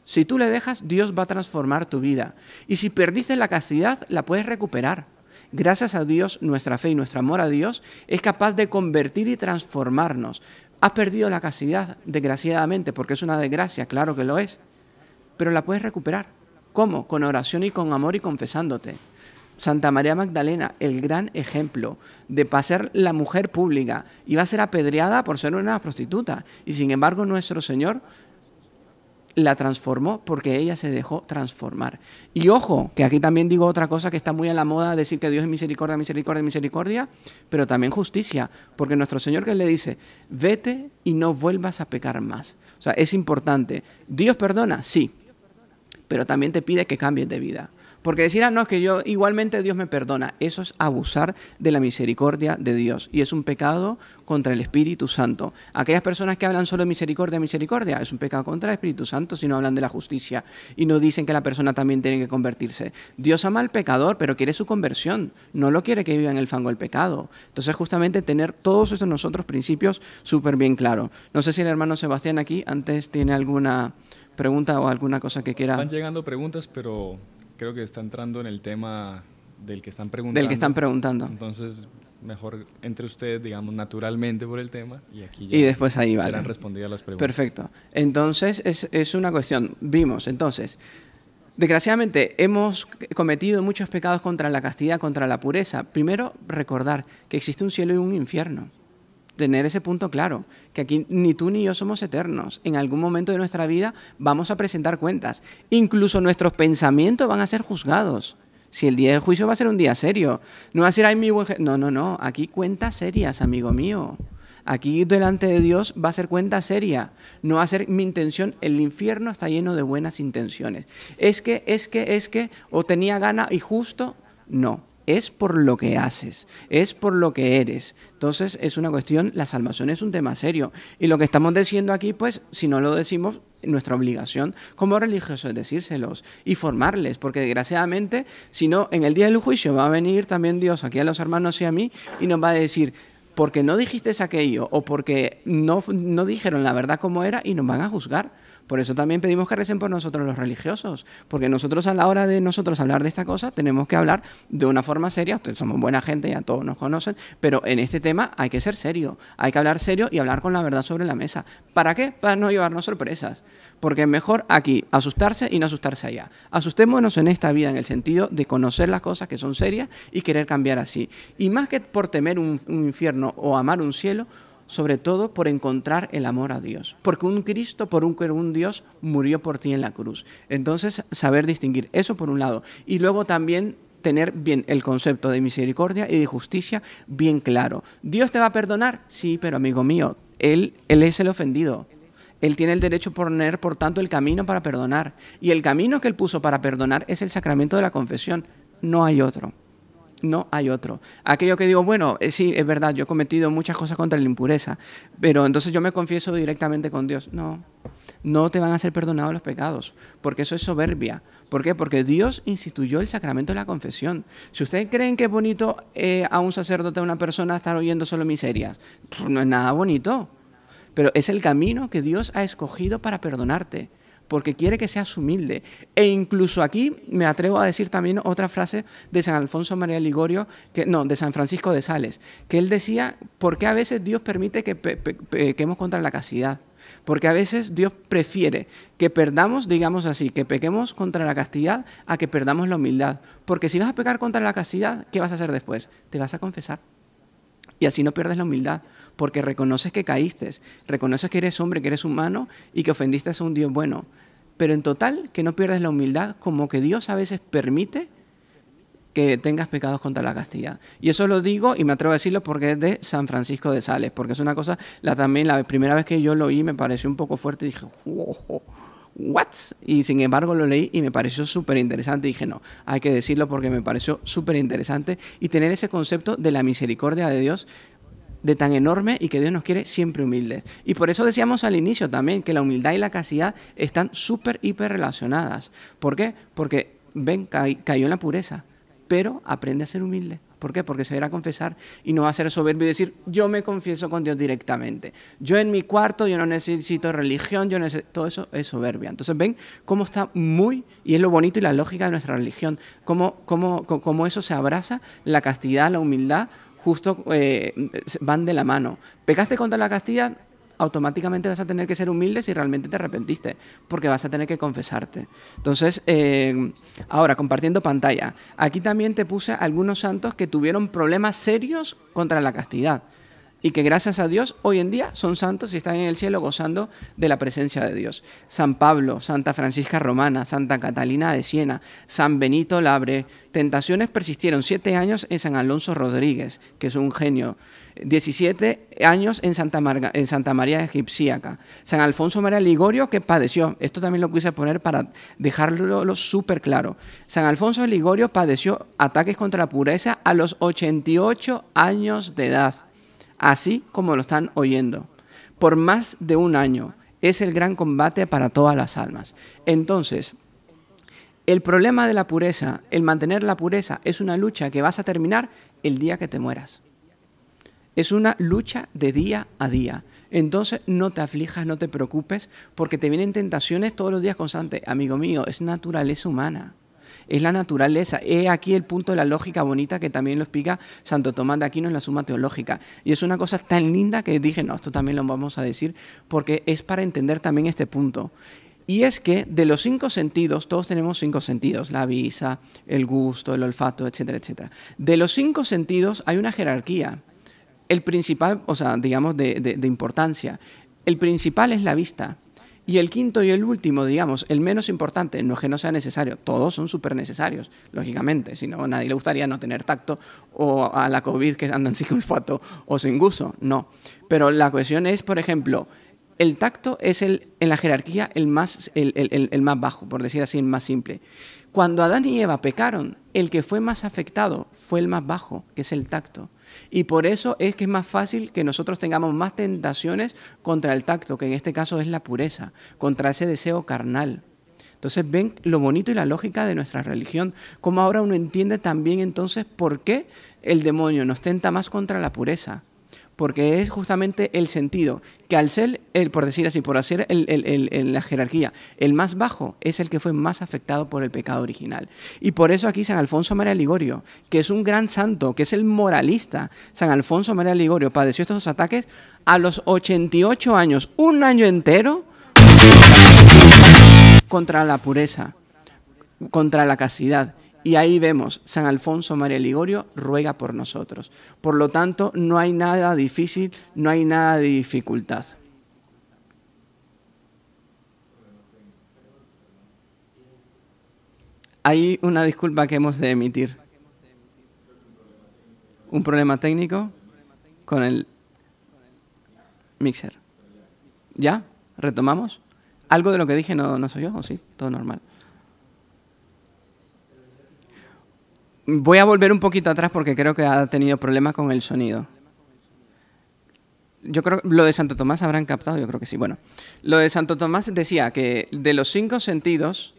[SPEAKER 2] Si tú le dejas, Dios va a transformar tu vida. Y si perdiste la castidad, la puedes recuperar. Gracias a Dios, nuestra fe y nuestro amor a Dios es capaz de convertir y transformarnos. Has perdido la castidad, desgraciadamente, porque es una desgracia, claro que lo es, pero la puedes recuperar. ¿Cómo? Con oración y con amor y confesándote. Santa María Magdalena, el gran ejemplo de pasar la mujer pública, iba a ser apedreada por ser una prostituta. Y sin embargo, nuestro Señor la transformó porque ella se dejó transformar. Y ojo, que aquí también digo otra cosa que está muy a la moda, decir que Dios es misericordia, misericordia, misericordia, pero también justicia, porque nuestro Señor que le dice, vete y no vuelvas a pecar más. O sea, es importante. Dios perdona, sí, pero también te pide que cambies de vida. Porque decir, ah, no, es que yo igualmente Dios me perdona, eso es abusar de la misericordia de Dios y es un pecado contra el Espíritu Santo. Aquellas personas que hablan solo de misericordia, misericordia, es un pecado contra el Espíritu Santo si no hablan de la justicia y no dicen que la persona también tiene que convertirse. Dios ama al pecador, pero quiere su conversión, no lo quiere que viva en el fango el pecado. Entonces, justamente tener todos esos nosotros principios súper bien claro. No sé si el hermano Sebastián aquí antes tiene alguna pregunta o alguna cosa que quiera. Van
[SPEAKER 1] llegando preguntas, pero creo que está entrando en el tema del que están preguntando. Del que están preguntando. Entonces, mejor entre ustedes, digamos, naturalmente por el tema y aquí y después ahí serán respondidas las preguntas. Perfecto.
[SPEAKER 2] Entonces, es, es una cuestión. Vimos, entonces, Desgraciadamente hemos cometido muchos pecados contra la castidad, contra la pureza. Primero, recordar que existe un cielo y un infierno tener ese punto claro, que aquí ni tú ni yo somos eternos. En algún momento de nuestra vida vamos a presentar cuentas. Incluso nuestros pensamientos van a ser juzgados. Si el día de juicio va a ser un día serio, no va a ser, ay, mi buen... No, no, no, aquí cuentas serias, amigo mío. Aquí delante de Dios va a ser cuenta seria, no va a ser mi intención. El infierno está lleno de buenas intenciones. Es que, es que, es que, o tenía gana y justo, no es por lo que haces, es por lo que eres. Entonces es una cuestión, la salvación es un tema serio. Y lo que estamos diciendo aquí, pues, si no lo decimos, nuestra obligación como religiosos es decírselos y formarles, porque desgraciadamente, si no, en el día del juicio va a venir también Dios aquí a los hermanos y a mí y nos va a decir, porque no dijiste aquello o porque no, no dijeron la verdad como era y nos van a juzgar. Por eso también pedimos que recen por nosotros los religiosos, porque nosotros a la hora de nosotros hablar de esta cosa tenemos que hablar de una forma seria, ustedes somos buena gente, ya todos nos conocen, pero en este tema hay que ser serio, hay que hablar serio y hablar con la verdad sobre la mesa. ¿Para qué? Para no llevarnos sorpresas, porque es mejor aquí asustarse y no asustarse allá. Asustémonos en esta vida en el sentido de conocer las cosas que son serias y querer cambiar así. Y más que por temer un infierno o amar un cielo, sobre todo por encontrar el amor a Dios, porque un Cristo, por un, Dios, murió por ti en la cruz. Entonces, saber distinguir eso por un lado, y luego también tener bien el concepto de misericordia y de justicia bien claro. ¿Dios te va a perdonar? Sí, pero amigo mío, Él, él es el ofendido. Él tiene el derecho por poner, por tanto, el camino para perdonar. Y el camino que Él puso para perdonar es el sacramento de la confesión. No hay otro no hay otro. Aquello que digo, bueno, eh, sí, es verdad, yo he cometido muchas cosas contra la impureza, pero entonces yo me confieso directamente con Dios. No, no te van a ser perdonados los pecados, porque eso es soberbia. ¿Por qué? Porque Dios instituyó el sacramento de la confesión. Si ustedes creen que es bonito eh, a un sacerdote, a una persona, estar oyendo solo miserias, no es nada bonito, pero es el camino que Dios ha escogido para perdonarte porque quiere que seas humilde. E incluso aquí me atrevo a decir también otra frase de San Alfonso María Ligorio, que, no, de San Francisco de Sales, que él decía, ¿por qué a veces Dios permite que pequemos contra la castidad? Porque a veces Dios prefiere que perdamos, digamos así, que pequemos contra la castidad a que perdamos la humildad. Porque si vas a pecar contra la castidad, ¿qué vas a hacer después? Te vas a confesar. Y así no pierdes la humildad, porque reconoces que caíste, reconoces que eres hombre, que eres humano y que ofendiste a un Dios bueno. Pero en total, que no pierdes la humildad, como que Dios a veces permite que tengas pecados contra la castidad. Y eso lo digo y me atrevo a decirlo porque es de San Francisco de Sales, porque es una cosa, la, también la primera vez que yo lo oí me pareció un poco fuerte y dije, ¿what? Y sin embargo lo leí y me pareció súper interesante. Dije, no, hay que decirlo porque me pareció súper interesante. Y tener ese concepto de la misericordia de Dios de tan enorme y que Dios nos quiere siempre humildes. Y por eso decíamos al inicio también que la humildad y la castidad están súper, hiper relacionadas. ¿Por qué? Porque, ven, cayó en la pureza, pero aprende a ser humilde ¿Por qué? Porque se va a confesar y no va a ser soberbio y decir, yo me confieso con Dios directamente. Yo en mi cuarto, yo no necesito religión, yo necesito... Todo eso es soberbia. Entonces ven cómo está muy, y es lo bonito y la lógica de nuestra religión, cómo, cómo, eso se abraza, la castidad, la humildad, justo eh, van de la mano. Pecaste contra la castidad, automáticamente vas a tener que ser humilde si realmente te arrepentiste, porque vas a tener que confesarte. Entonces, eh, ahora, compartiendo pantalla, aquí también te puse algunos santos que tuvieron problemas serios contra la castidad y que gracias a Dios hoy en día son santos y están en el cielo gozando de la presencia de Dios. San Pablo, Santa Francisca Romana, Santa Catalina de Siena, San Benito Labre. Tentaciones persistieron siete años en San Alonso Rodríguez, que es un genio. Diecisiete años en Santa, María Egipciaca. San Alfonso María Ligorio, que padeció, esto también lo quise poner para dejarlo súper claro. San Alfonso Ligorio padeció ataques contra la pureza a los 88 años de edad así como lo están oyendo, por más de un año. Es el gran combate para todas las almas. Entonces, el problema de la pureza, el mantener la pureza, es una lucha que vas a terminar el día que te mueras. Es una lucha de día a día. Entonces no te aflijas, no te preocupes, porque te vienen tentaciones todos los días constantes. Amigo mío, es naturaleza humana es la naturaleza. Es aquí el punto de la lógica bonita que también lo explica Santo Tomás de Aquino en la Suma Teológica. Y es una cosa tan linda que dije, no, esto también lo vamos a decir, porque es para entender también este punto. Y es que de los cinco sentidos, todos tenemos cinco sentidos, la visa, el gusto, el olfato, etcétera, etcétera. De los cinco sentidos hay una jerarquía. El principal, o sea, digamos, de, de importancia. El principal es la vista. Y el quinto y el último, digamos, el menos importante, no es que no sea necesario, todos son súper necesarios, lógicamente, si no, nadie le gustaría no tener tacto o a la COVID que andan sin olfato o sin gusto, no. Pero la cuestión es, por ejemplo, el tacto es el, en la jerarquía el más, el, el más bajo, por decir así, el más simple. Cuando Adán y Eva pecaron, el que fue más afectado fue el más bajo, que es el tacto. Y por eso es que es más fácil que nosotros tengamos más tentaciones contra el tacto, que en este caso es la pureza, contra ese deseo carnal. Entonces ven lo bonito y la lógica de nuestra religión, como ahora uno entiende también entonces por qué el demonio nos tenta más contra la pureza, porque es justamente el sentido, que al ser, el, por decir así, por hacer el, la jerarquía, el más bajo es el que fue más afectado por el pecado original. Y por eso aquí San Alfonso María Ligorio, que es un gran santo, que es el moralista, San Alfonso María Ligorio padeció estos ataques a los 88 años, un año entero, contra la pureza, contra la castidad y ahí vemos, San Alfonso María Ligorio ruega por nosotros. Por lo tanto, no hay nada difícil, no hay nada de dificultad. Hay una disculpa que hemos de emitir. Un problema técnico con el mixer. ¿Ya? ¿Retomamos? ¿Algo de lo que dije no, no soy yo? ¿O sí? Todo normal. Voy a volver un poquito atrás porque creo que ha tenido problemas con el sonido. Yo creo lo de Santo Tomás habrán captado, yo creo que sí. Bueno, lo de Santo Tomás decía que de los cinco sentidos,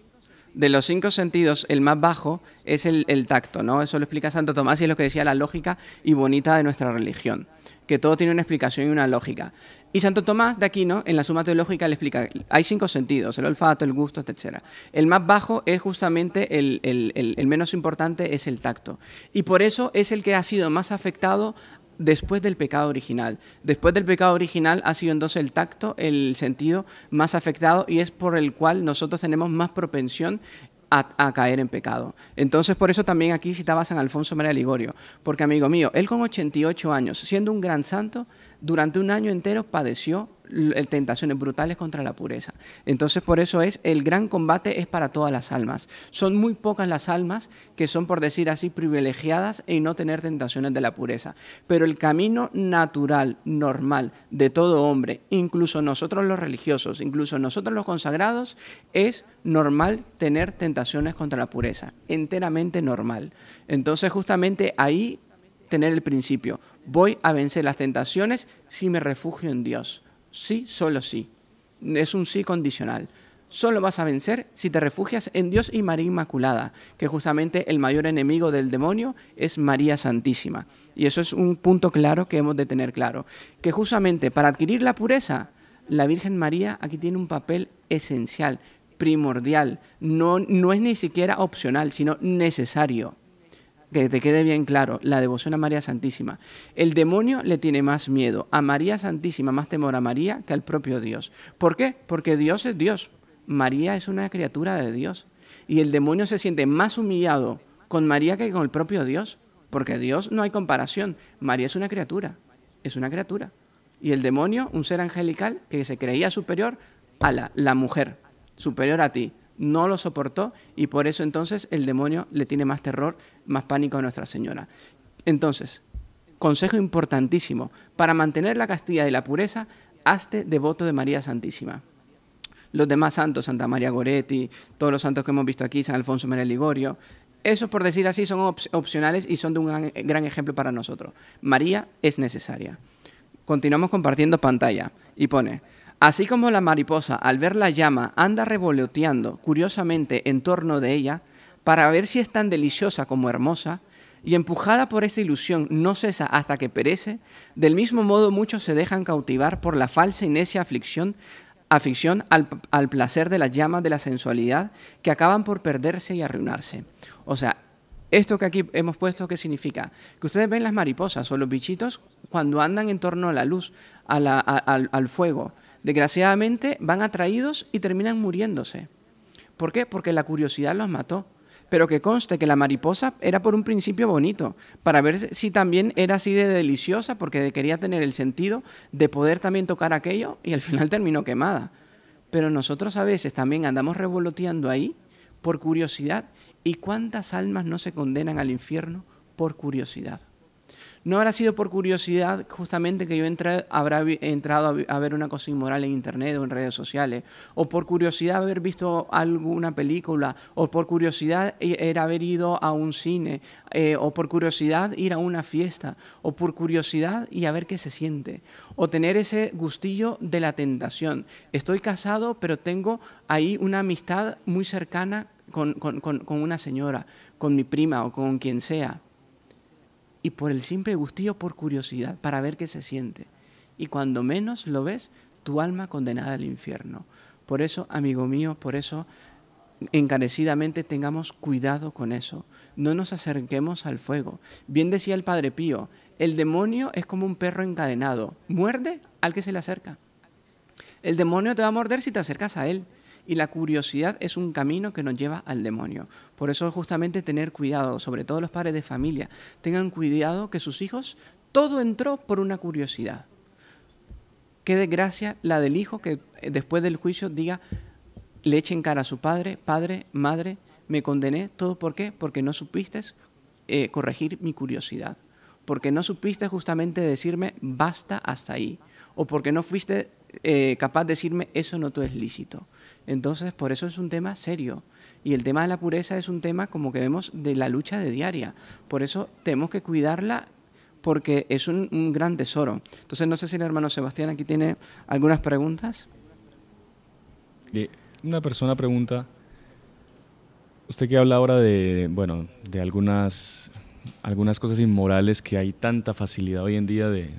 [SPEAKER 2] de los cinco sentidos, el más bajo es el, tacto, ¿no? Eso lo explica Santo Tomás y es lo que decía la lógica y bonita de nuestra religión, que todo tiene una explicación y una lógica. Y Santo Tomás de ¿no? en la Suma Teológica, le explica, hay cinco sentidos, el olfato, el gusto, etc. El más bajo es justamente, el, el menos importante es el tacto. Y por eso es el que ha sido más afectado después del pecado original. Después del pecado original ha sido entonces el tacto, el sentido más afectado y es por el cual nosotros tenemos más propensión a, caer en pecado. Entonces, por eso también aquí citaba a San Alfonso María Ligorio, porque amigo mío, él con 88 años, siendo un gran santo, durante un año entero padeció tentaciones brutales contra la pureza. Entonces por eso es, el gran combate es para todas las almas. Son muy pocas las almas que son, por decir así, privilegiadas y no tener tentaciones de la pureza. Pero el camino natural, normal, de todo hombre, incluso nosotros los religiosos, incluso nosotros los consagrados, es normal tener tentaciones contra la pureza, enteramente normal. Entonces justamente ahí tener el principio voy a vencer las tentaciones si me refugio en Dios. Sí, solo sí. Es un sí condicional. Solo vas a vencer si te refugias en Dios y María Inmaculada, que justamente el mayor enemigo del demonio es María Santísima. Y eso es un punto claro que hemos de tener claro. Que justamente para adquirir la pureza, la Virgen María aquí tiene un papel esencial, primordial. No, no es ni siquiera opcional, sino necesario que te quede bien claro, la devoción a María Santísima. El demonio le tiene más miedo a María Santísima, más temor a María que al propio Dios. ¿Por qué? Porque Dios es Dios. María es una criatura de Dios. Y el demonio se siente más humillado con María que con el propio Dios. Porque Dios no hay comparación. María es una criatura. Es una criatura. Y el demonio, un ser angelical que se creía superior a la, la mujer, superior a ti, no lo soportó y por eso entonces el demonio le tiene más terror, más pánico a Nuestra Señora. Entonces, consejo importantísimo, para mantener la castilla y la pureza, hazte devoto de María Santísima. Los demás santos, Santa María Goretti, todos los santos que hemos visto aquí, San Alfonso María Ligorio, esos por decir así son opcionales y son de un gran ejemplo para nosotros. María es necesaria. Continuamos compartiendo pantalla y pone, Así como la mariposa, al ver la llama, anda revoloteando curiosamente en torno de ella para ver si es tan deliciosa como hermosa, y empujada por esa ilusión no cesa hasta que perece, del mismo modo muchos se dejan cautivar por la falsa y necia aflicción, afición al, placer de las llamas de la sensualidad, que acaban por perderse y arruinarse. O sea, esto que aquí hemos puesto, ¿qué significa? Que ustedes ven las mariposas o los bichitos cuando andan en torno a la luz, al fuego, desgraciadamente van atraídos y terminan muriéndose. ¿Por qué? Porque la curiosidad los mató. Pero que conste que la mariposa era por un principio bonito, para ver si también era así de deliciosa, porque quería tener el sentido de poder también tocar aquello y al final terminó quemada. Pero nosotros a veces también andamos revoloteando ahí por curiosidad. ¿Y cuántas almas no se condenan al infierno por curiosidad? ¿No habrá sido por curiosidad justamente que yo entré, habrá entrado a, ver una cosa inmoral en internet o en redes sociales? ¿O por curiosidad haber visto alguna película? ¿O por curiosidad e, haber ido a un cine? Eh, ¿O por curiosidad ir a una fiesta? ¿O por curiosidad y a ver qué se siente? ¿O tener ese gustillo de la tentación? Estoy casado, pero tengo ahí una amistad muy cercana con, con una señora, con mi prima o con quien sea y por el simple gustillo, por curiosidad, para ver qué se siente. Y cuando menos lo ves, tu alma condenada al infierno. Por eso, amigo mío, por eso encarecidamente tengamos cuidado con eso. No nos acerquemos al fuego. Bien decía el Padre Pío, el demonio es como un perro encadenado. Muerde al que se le acerca. El demonio te va a morder si te acercas a él. Y la curiosidad es un camino que nos lleva al demonio. Por eso justamente tener cuidado, sobre todo los padres de familia, tengan cuidado que sus hijos, todo entró por una curiosidad. Qué desgracia la del hijo que eh, después del juicio diga, le echen cara a su padre, padre, madre, me condené, todo por qué, porque no supiste eh, corregir mi curiosidad, porque no supiste justamente decirme basta hasta ahí, o porque no fuiste eh, capaz de decirme eso no te es lícito. Entonces, por eso es un tema serio. Y el tema de la pureza es un tema, como que vemos, de la lucha de diaria. Por eso tenemos que cuidarla porque es un, gran tesoro. Entonces, no sé si el hermano Sebastián aquí tiene algunas preguntas.
[SPEAKER 1] Una persona pregunta, usted que habla ahora de, bueno, de algunas, algunas cosas inmorales que hay tanta facilidad hoy en día de,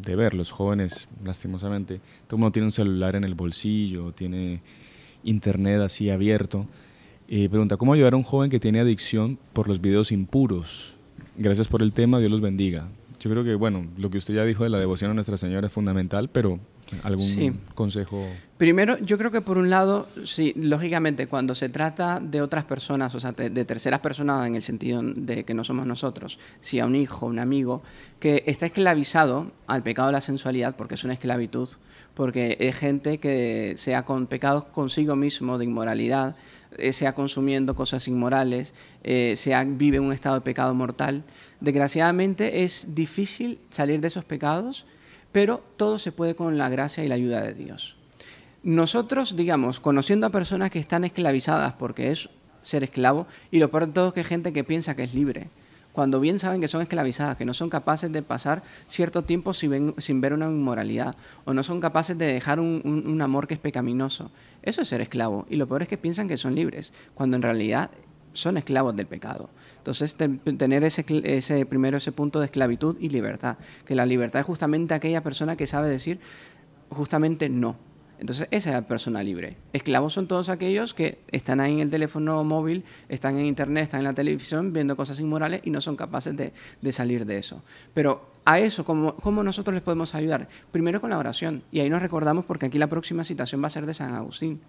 [SPEAKER 1] de ver los jóvenes, lastimosamente. Todo el mundo tiene un celular en el bolsillo, tiene internet así abierto. Eh, pregunta, ¿cómo ayudar a un joven que tiene adicción por los videos impuros? Gracias por el tema, Dios los bendiga. Yo creo que, bueno, lo que usted ya dijo de la devoción a Nuestra Señora es fundamental, pero ¿algún consejo?
[SPEAKER 2] Primero, yo creo que por un lado, sí, lógicamente, cuando se trata de otras personas, o sea, de, terceras personas en el sentido de que no somos nosotros, si a un hijo, un amigo, que está esclavizado al pecado de la sensualidad, porque es una esclavitud, porque es gente que sea con pecados consigo mismo de inmoralidad, eh, sea consumiendo cosas inmorales, eh, sea vive un estado de pecado mortal. Desgraciadamente es difícil salir de esos pecados, pero todo se puede con la gracia y la ayuda de Dios. Nosotros, digamos, conociendo a personas que están esclavizadas porque es ser esclavo, y lo peor de todo que hay gente que piensa que es libre cuando bien saben que son esclavizadas, que no son capaces de pasar cierto tiempo sin, ver una inmoralidad, o no son capaces de dejar un, amor que es pecaminoso. Eso es ser esclavo. Y lo peor es que piensan que son libres, cuando en realidad son esclavos del pecado. Entonces, tener ese, ese, primero ese punto de esclavitud y libertad, que la libertad es justamente aquella persona que sabe decir justamente no, entonces, esa es la persona libre. Esclavos son todos aquellos que están ahí en el teléfono móvil, están en internet, están en la televisión viendo cosas inmorales y no son capaces de, salir de eso. Pero a eso, ¿cómo, ¿cómo, nosotros les podemos ayudar? Primero con la oración, y ahí nos recordamos porque aquí la próxima citación va a ser de San Agustín.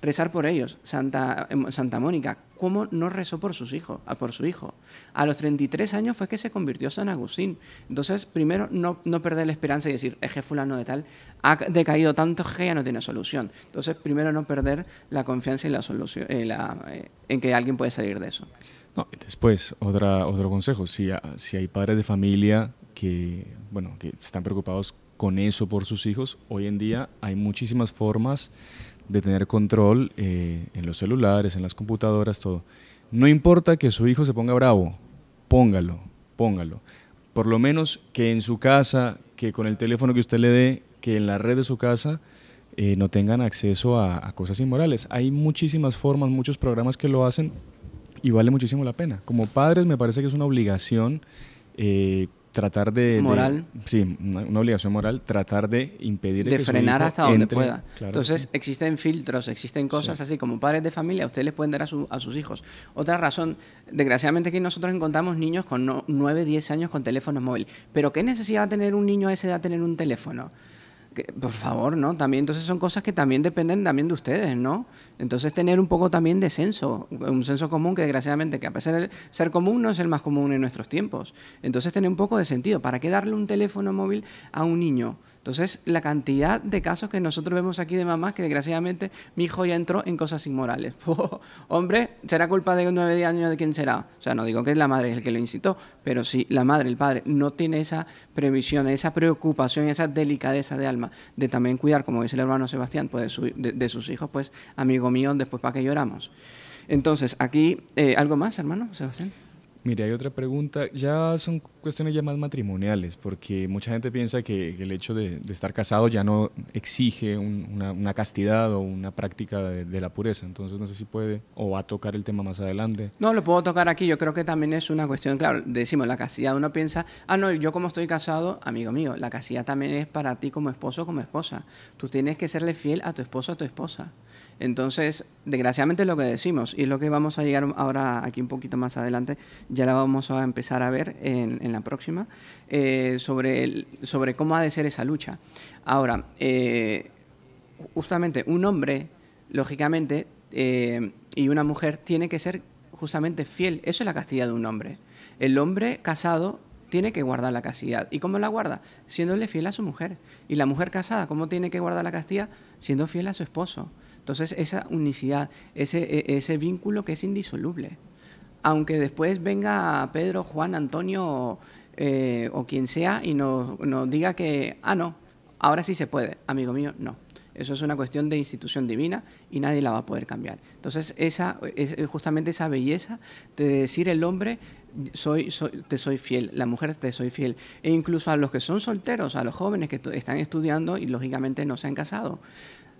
[SPEAKER 2] Rezar por ellos, Santa, em, Santa Mónica, ¿cómo no rezó por sus hijos, por su hijo? A los 33 años fue que se convirtió San Agustín. Entonces, primero, no, perder la esperanza y decir, eje fulano de tal, ha decaído tanto que ya no tiene solución. Entonces, primero, no perder la confianza y la solución, eh, eh, en que alguien puede salir de eso.
[SPEAKER 1] después, otra, otro consejo, si, si hay padres de familia que, bueno, que están preocupados con eso por sus hijos. Hoy en día hay muchísimas formas de tener control eh, en los celulares, en las computadoras, todo. No importa que su hijo se ponga bravo, póngalo, póngalo. Por lo menos que en su casa, que con el teléfono que usted le dé, que en la red de su casa, eh, no tengan acceso a, cosas inmorales. Hay muchísimas formas, muchos programas que lo hacen y vale muchísimo la pena. Como padres me parece que es una obligación eh, tratar de... Moral. sí, una, obligación moral, tratar de impedir... De frenar hasta donde pueda. Entonces,
[SPEAKER 2] existen filtros, existen cosas así, como padres de familia, ustedes les pueden dar a, sus hijos. Otra razón, desgraciadamente que nosotros encontramos niños con 9, 10 años con teléfonos móviles. Pero ¿qué necesidad va a tener un niño a esa edad tener un teléfono? por favor, ¿no? También, entonces son cosas que también dependen también de ustedes, ¿no? Entonces tener un poco también de senso, un senso común que desgraciadamente, que a pesar de ser común, no es el más común en nuestros tiempos. Entonces tener un poco de sentido. ¿Para qué darle un teléfono móvil a un niño? Entonces, la cantidad de casos que nosotros vemos aquí de mamás que desgraciadamente mi hijo ya entró en cosas inmorales. Oh, hombre, ¿será culpa de nueve 9 años de quién será? O sea, no digo que la madre es el que lo incitó, pero si la madre, el padre, no tiene esa previsión, esa preocupación, esa delicadeza de alma de también cuidar, como dice el hermano Sebastián, pues de, sus hijos, pues amigo mío, después para que lloramos. Entonces, aquí, eh, ¿algo más, hermano Sebastián?
[SPEAKER 1] Mire, hay otra pregunta. Ya son cuestiones ya más matrimoniales, porque mucha gente piensa que el hecho de, estar casado ya no exige una, castidad o una práctica de, de, la pureza. Entonces no sé si puede o va a tocar el tema más adelante.
[SPEAKER 2] No, lo puedo tocar aquí. Yo creo que también es una cuestión, claro, decimos la castidad. Uno piensa, ah, no, yo como estoy casado, amigo mío, la castidad también es para ti como esposo o como esposa. Tú tienes que serle fiel a tu esposo o a tu esposa. Entonces, desgraciadamente es lo que decimos y lo que vamos a llegar ahora aquí un poquito más adelante, ya la vamos a empezar a ver en, la próxima, eh, sobre, sobre cómo ha de ser esa lucha. Ahora, eh, justamente un hombre, lógicamente, eh, y una mujer tiene que ser justamente fiel. Eso es la castidad de un hombre. El hombre casado tiene que guardar la castidad. ¿Y cómo la guarda? Siéndole fiel a su mujer. Y la mujer casada, ¿cómo tiene que guardar la castidad? Siendo fiel a su esposo. Entonces esa unicidad, ese, e, ese vínculo que es indisoluble. Aunque después venga Pedro, Juan, Antonio eh, o quien sea y nos, diga que, ah, no, ahora sí se puede, amigo mío, no. Eso es una cuestión de institución divina y nadie la va a poder cambiar. Entonces, esa es justamente esa belleza de decir el hombre soy, soy, te soy fiel, la mujer te soy fiel. E incluso a los que son solteros, a los jóvenes que están estudiando y lógicamente no se han casado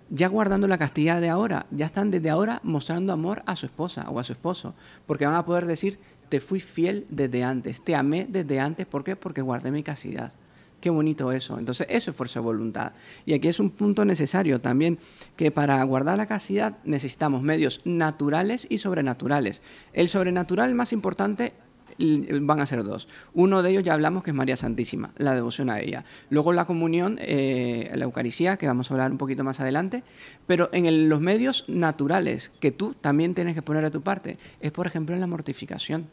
[SPEAKER 2] ya guardando la castidad de ahora, ya están desde ahora mostrando amor a su esposa o a su esposo, porque van a poder decir, te fui fiel desde antes, te amé desde antes, ¿por qué? Porque guardé mi castidad. Qué bonito eso. Entonces, eso es fuerza de voluntad. Y aquí es un punto necesario también, que para guardar la castidad necesitamos medios naturales y sobrenaturales. El sobrenatural más importante van a ser dos. Uno de ellos ya hablamos que es María Santísima, la devoción a ella. Luego la comunión, eh, la Eucaristía, que vamos a hablar un poquito más adelante, pero en los medios naturales que tú también tienes que poner a tu parte, es por ejemplo la mortificación.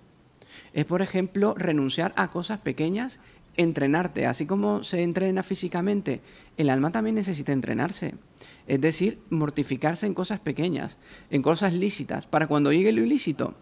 [SPEAKER 2] Es por ejemplo renunciar a cosas pequeñas entrenarte, así como se entrena físicamente, el alma también necesita entrenarse. Es decir, mortificarse en cosas pequeñas, en cosas lícitas, para cuando llegue lo ilícito,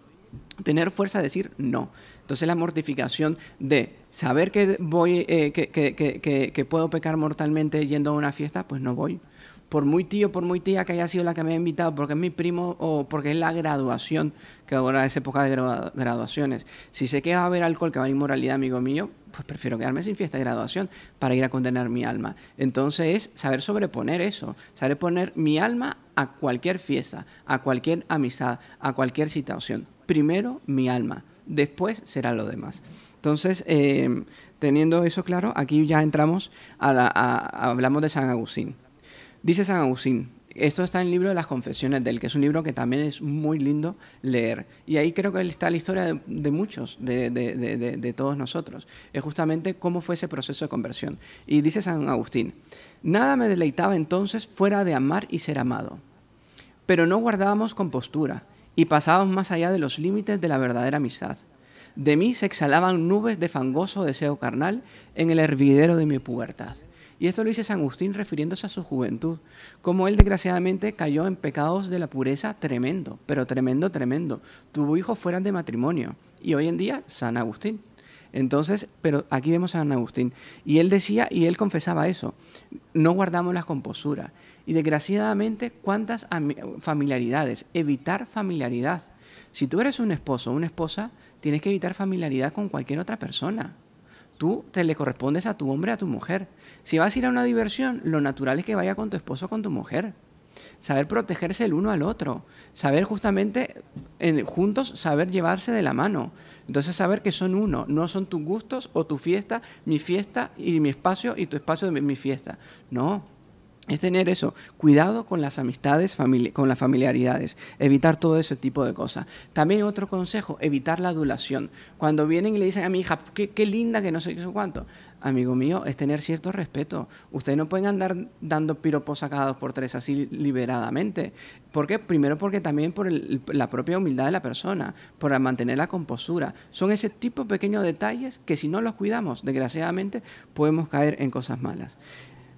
[SPEAKER 2] tener fuerza a decir no. Entonces la mortificación de saber que, voy, eh, que, puedo pecar mortalmente yendo a una fiesta, pues no voy por muy tío, por muy tía que haya sido la que me ha invitado, porque es mi primo o porque es la graduación, que ahora es época de graduaciones. Si sé que va a haber alcohol, que va a haber inmoralidad, amigo mío, pues prefiero quedarme sin fiesta de graduación para ir a condenar mi alma. Entonces, es saber sobreponer eso, saber poner mi alma a cualquier fiesta, a cualquier amistad, a cualquier situación. Primero, mi alma después será lo demás. Entonces, eh, teniendo eso claro, aquí ya entramos hablamos de San Agustín. Dice San Agustín, esto está en el libro de las confesiones del que es un libro que también es muy lindo leer. Y ahí creo que está la historia de, muchos, de, de, todos nosotros. Es justamente cómo fue ese proceso de conversión. Y dice San Agustín, nada me deleitaba entonces fuera de amar y ser amado. Pero no guardábamos compostura, y pasábamos más allá de los límites de la verdadera amistad. De mí se exhalaban nubes de fangoso deseo carnal en el hervidero de mi pubertad. Y esto lo dice San Agustín refiriéndose a su juventud, como él desgraciadamente cayó en pecados de la pureza tremendo, pero tremendo, tremendo. Tuvo hijos fuera de matrimonio y hoy en día San Agustín. Entonces, pero aquí vemos a San Agustín y él decía y él confesaba eso, no guardamos las composuras. Y desgraciadamente, ¿cuántas familiaridades? Evitar familiaridad. Si tú eres un esposo o una esposa, tienes que evitar familiaridad con cualquier otra persona. Tú te le correspondes a tu hombre, a tu mujer. Si vas a ir a una diversión, lo natural es que vaya con tu esposo o con tu mujer. Saber protegerse el uno al otro. Saber justamente, juntos, saber llevarse de la mano. Entonces saber que son uno, no son tus gustos o tu fiesta, mi fiesta y mi espacio y tu espacio de mi fiesta. No, es tener eso, cuidado con las amistades, con las familiaridades, evitar todo ese tipo de cosas. También otro consejo, evitar la adulación. Cuando vienen y le dicen a mi hija, qué, linda que no sé qué cuánto, amigo mío, es tener cierto respeto. Ustedes no pueden andar dando piropos dos por tres así liberadamente. ¿Por qué? Primero porque también por la propia humildad de la persona, por mantener la compostura. Son ese tipo de pequeños detalles que si no los cuidamos, desgraciadamente, podemos caer en cosas malas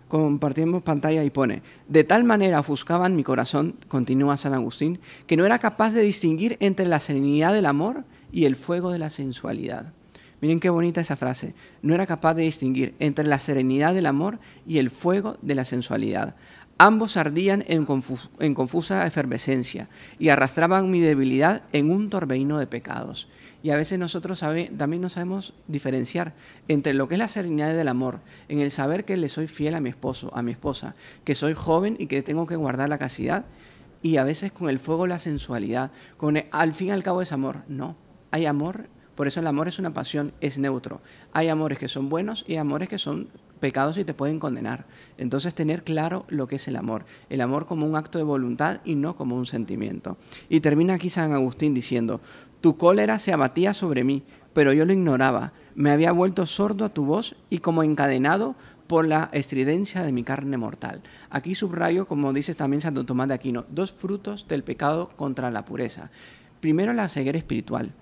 [SPEAKER 2] compartimos pantalla y pone, de tal manera ofuscaban mi corazón, continúa San Agustín, que no era capaz de distinguir entre la serenidad del amor y el fuego de la sensualidad. Miren qué bonita esa frase. No era capaz de distinguir entre la serenidad del amor y el fuego de la sensualidad. Ambos ardían en, en confusa efervescencia y arrastraban mi debilidad en un torbellino de pecados. Y a veces nosotros también no sabemos diferenciar entre lo que es la serenidad del amor, en el saber que le soy fiel a mi esposo, a mi esposa, que soy joven y que tengo que guardar la casidad, y a veces con el fuego la sensualidad, con al fin y al cabo es amor. No, hay amor, por eso el amor es una pasión, es neutro. Hay amores que son buenos y amores que son pecados y te pueden condenar. Entonces tener claro lo que es el amor, el amor como un acto de voluntad y no como un sentimiento. Y termina aquí San Agustín diciendo, tu cólera se abatía sobre mí, pero yo lo ignoraba, me había vuelto sordo a tu voz y como encadenado por la estridencia de mi carne mortal. Aquí subrayo, como dice también Santo Tomás de Aquino, dos frutos del pecado contra la pureza. Primero la ceguera espiritual.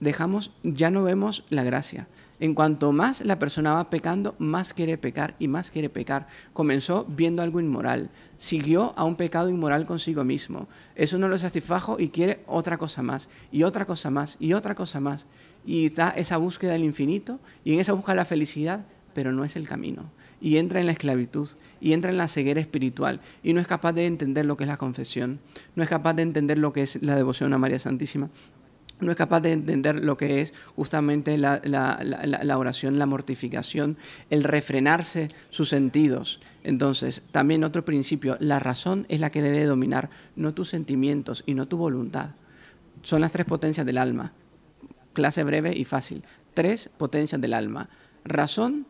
[SPEAKER 2] Dejamos, ya no vemos la gracia, en cuanto más la persona va pecando, más quiere pecar y más quiere pecar. Comenzó viendo algo inmoral, siguió a un pecado inmoral consigo mismo. Eso no lo satisfajo y quiere otra cosa más, y otra cosa más, y otra cosa más. Y está esa búsqueda del infinito, y en esa busca la felicidad, pero no es el camino. Y entra en la esclavitud, y entra en la ceguera espiritual, y no es capaz de entender lo que es la confesión, no es capaz de entender lo que es la devoción a María Santísima, no es capaz de entender lo que es justamente la, la oración, la mortificación, el refrenarse sus sentidos. Entonces, también otro principio, la razón es la que debe dominar, no tus sentimientos y no tu voluntad. Son las tres potencias del alma. Clase breve y fácil. Tres potencias del alma. Razón,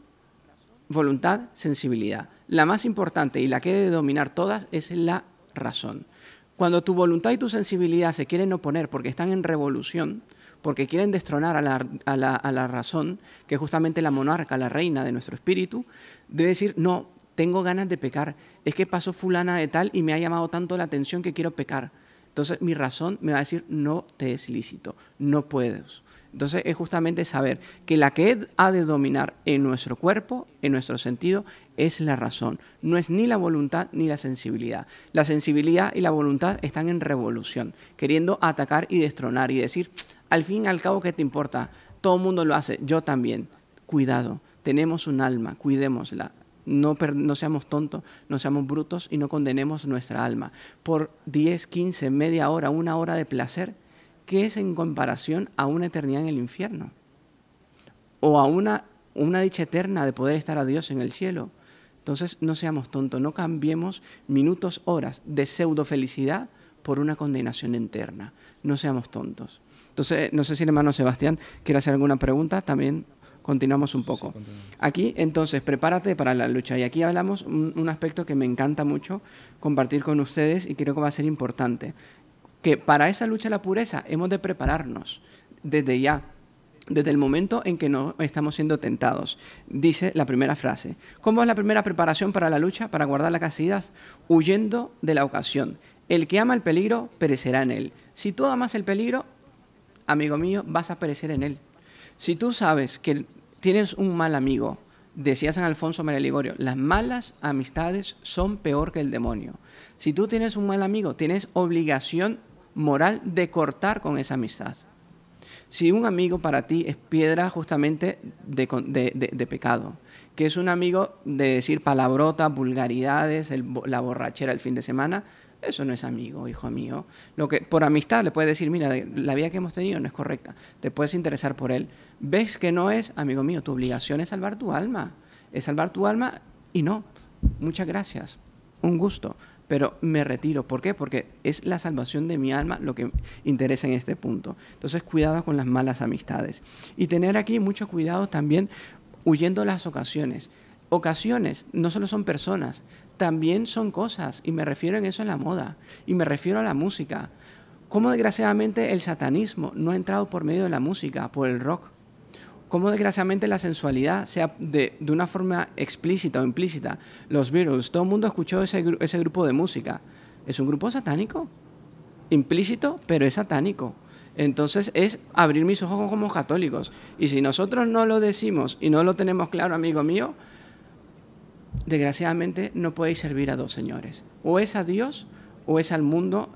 [SPEAKER 2] voluntad, sensibilidad. La más importante y la que debe dominar todas es la razón. Cuando tu voluntad y tu sensibilidad se quieren oponer porque están en revolución, porque quieren destronar a la, razón, que es justamente la monarca, la reina de nuestro espíritu, de decir, no, tengo ganas de pecar, es que pasó fulana de tal y me ha llamado tanto la atención que quiero pecar. Entonces mi razón me va a decir, no te es lícito, no puedes. Entonces es justamente saber que la que ha de dominar en nuestro cuerpo, en nuestro sentido, es la razón. No es ni la voluntad ni la sensibilidad. La sensibilidad y la voluntad están en revolución, queriendo atacar y destronar y decir, al fin y al cabo, ¿qué te importa? Todo el mundo lo hace, yo también. Cuidado, tenemos un alma, cuidémosla. No, no, seamos tontos, no seamos brutos y no condenemos nuestra alma. Por 10, 15, media hora, una hora de placer, ¿qué es en comparación a una eternidad en el infierno? O a una, una dicha eterna de poder estar a Dios en el cielo. Entonces, no seamos tontos, no cambiemos minutos, horas de pseudo felicidad por una condenación eterna. No seamos tontos. Entonces, no sé si el hermano Sebastián quiere hacer alguna pregunta, también continuamos un poco. Aquí, entonces, prepárate para la lucha. Y aquí hablamos un, aspecto que me encanta mucho compartir con ustedes y creo que va a ser importante que para esa lucha a la pureza hemos de prepararnos desde ya, desde el momento en que no estamos siendo tentados. Dice la primera frase. ¿Cómo es la primera preparación para la lucha, para guardar la casidad? Huyendo de la ocasión. El que ama el peligro perecerá en él. Si tú amas el peligro, amigo mío, vas a perecer en él. Si tú sabes que tienes un mal amigo, decía San Alfonso María Ligorio, las malas amistades son peor que el demonio. Si tú tienes un mal amigo, tienes obligación moral de cortar con esa amistad. Si un amigo para ti es piedra justamente de, pecado, que es un amigo de decir palabrotas, vulgaridades, la borrachera el fin de semana, eso no es amigo, hijo mío. Lo que por amistad le puedes decir, mira, la vida que hemos tenido no es correcta. Te puedes interesar por él. Ves que no es, amigo mío, tu obligación es salvar tu alma. Es salvar tu alma y no. Muchas gracias. Un gusto pero me retiro. ¿Por qué? Porque es la salvación de mi alma lo que interesa en este punto. Entonces, cuidado con las malas amistades. Y tener aquí mucho cuidado también huyendo las ocasiones. Ocasiones no solo son personas, también son cosas. Y me refiero en eso a la moda, y me refiero a la música. Cómo desgraciadamente el satanismo no ha entrado por medio de la música, por el rock, cómo desgraciadamente la sensualidad, sea de, una forma explícita o implícita, los Beatles, todo el mundo escuchó ese, ese grupo de música. Es un grupo satánico, implícito, pero es satánico. Entonces es abrir mis ojos como católicos. Y si nosotros no lo decimos y no lo tenemos claro, amigo mío, desgraciadamente no podéis servir a dos señores. O es a Dios o es al mundo,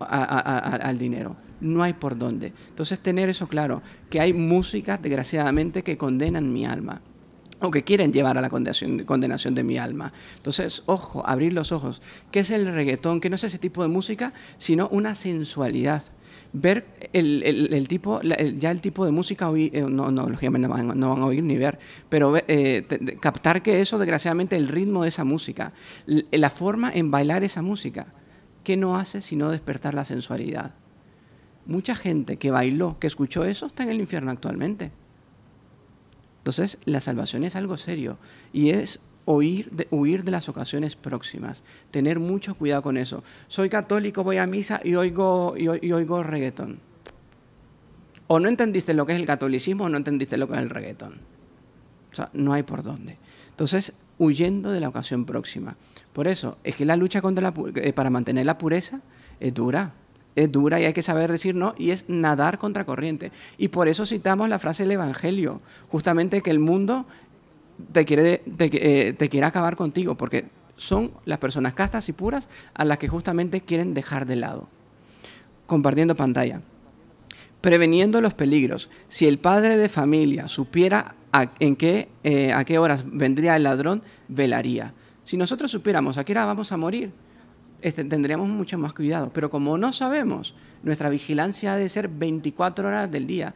[SPEAKER 2] al dinero no hay por dónde. Entonces tener eso claro, que hay músicas, desgraciadamente, que condenan mi alma o que quieren llevar a la condenación, de mi alma. Entonces, ojo, abrir los ojos. ¿Qué es el reggaetón? Que no es ese tipo de música, sino una sensualidad. Ver el, tipo, ya el tipo de música, eh, no, no, no van, a oír ni ver, pero eh, captar que eso, desgraciadamente, el ritmo de esa música, la forma en bailar esa música, que no hace sino despertar la sensualidad mucha gente que bailó, que escuchó eso, está en el infierno actualmente. Entonces, la salvación es algo serio y es huir de, huir de las ocasiones próximas, tener mucho cuidado con eso. Soy católico, voy a misa y oigo, y, oigo reggaetón. O no entendiste lo que es el catolicismo o no entendiste lo que es el reggaetón. O sea, no hay por dónde. Entonces, huyendo de la ocasión próxima. Por eso, es que la lucha contra la, eh, para mantener la pureza es dura es dura y hay que saber decir no, y es nadar contra corriente. Y por eso citamos la frase del Evangelio, justamente que el mundo te quiere, eh, te, quiere acabar contigo, porque son las personas castas y puras a las que justamente quieren dejar de lado. Compartiendo pantalla. Preveniendo los peligros. Si el padre de familia supiera en qué, eh, a qué horas vendría el ladrón, velaría. Si nosotros supiéramos a qué hora vamos a morir, este, tendríamos mucho más cuidado. Pero como no sabemos, nuestra vigilancia ha de ser 24 horas del día,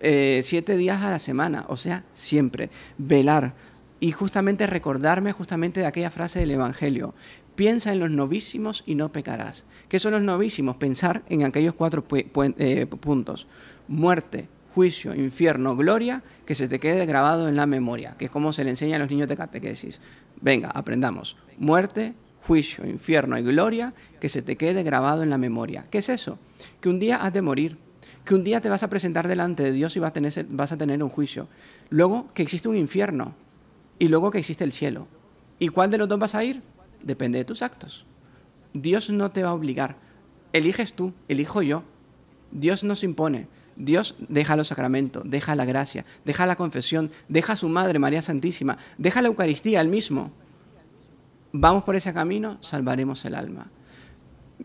[SPEAKER 2] 7 eh, días a la semana, o sea, siempre, velar. Y justamente recordarme justamente de aquella frase del Evangelio, piensa en los novísimos y no pecarás. ¿Qué son los novísimos? Pensar en aquellos cuatro eh, puntos. Muerte, juicio, infierno, gloria, que se te quede grabado en la memoria, que es como se le enseña a los niños de catequesis. Venga, aprendamos. Muerte, juicio, infierno y gloria, que se te quede grabado en la memoria. ¿Qué es eso? Que un día has de morir, que un día te vas a presentar delante de Dios y vas a tener, un juicio. Luego que existe un infierno y luego que existe el cielo. ¿Y cuál de los dos vas a ir? Depende de tus actos. Dios no te va a obligar. Eliges tú, elijo yo. Dios nos impone. Dios deja los sacramentos, deja la gracia, deja la confesión, deja a su madre María Santísima, deja la Eucaristía el mismo vamos por ese camino, salvaremos el alma.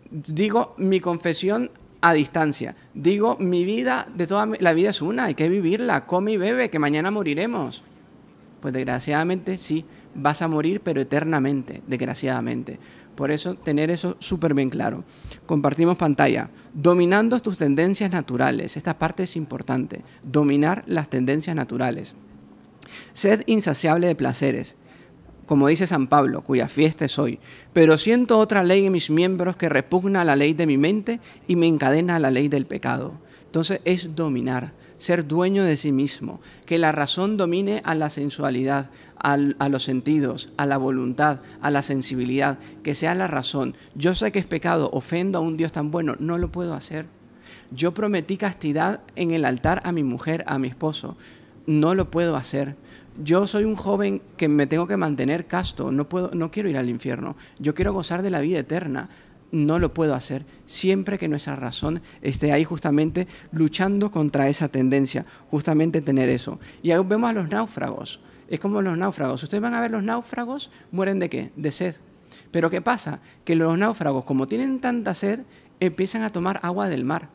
[SPEAKER 2] Digo mi confesión a distancia. Digo mi vida, de toda la vida es una, hay que vivirla, come y bebe, que mañana moriremos. Pues desgraciadamente sí, vas a morir, pero eternamente, desgraciadamente. Por eso tener eso súper bien claro. Compartimos pantalla. Dominando tus tendencias naturales. Esta parte es importante. Dominar las tendencias naturales. Sed insaciable de placeres como dice San Pablo, cuya fiesta es hoy. Pero siento otra ley en mis miembros que repugna a la ley de mi mente y me encadena a la ley del pecado. Entonces es dominar, ser dueño de sí mismo, que la razón domine a la sensualidad, a los sentidos, a la voluntad, a la sensibilidad, que sea la razón. Yo sé que es pecado, ofendo a un Dios tan bueno, no lo puedo hacer. Yo prometí castidad en el altar a mi mujer, a mi esposo, no lo puedo hacer yo soy un joven que me tengo que mantener casto, no, puedo, no quiero ir al infierno, yo quiero gozar de la vida eterna. No lo puedo hacer siempre que nuestra razón esté ahí justamente luchando contra esa tendencia, justamente tener eso. Y vemos a los náufragos, es como los náufragos. Ustedes van a ver los náufragos, mueren de qué? De sed. Pero ¿qué pasa? Que los náufragos, como tienen tanta sed, empiezan a tomar agua del mar.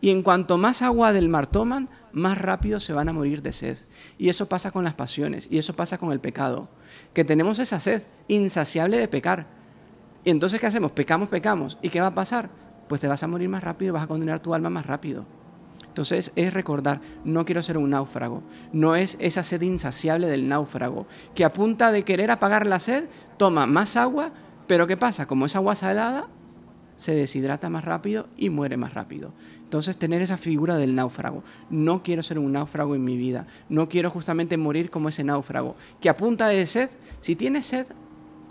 [SPEAKER 2] Y en cuanto más agua del mar toman, más rápido se van a morir de sed. Y eso pasa con las pasiones, y eso pasa con el pecado, que tenemos esa sed insaciable de pecar. Y entonces, ¿qué hacemos? Pecamos, pecamos. ¿Y qué va a pasar? Pues te vas a morir más rápido, vas a condenar tu alma más rápido. Entonces es recordar, no quiero ser un náufrago, no es esa sed insaciable del náufrago, que a punta de querer apagar la sed, toma más agua, pero ¿qué pasa? Como es agua salada, se deshidrata más rápido y muere más rápido. Entonces, tener esa figura del náufrago. No quiero ser un náufrago en mi vida. No quiero justamente morir como ese náufrago. Que apunta de sed, si tienes sed,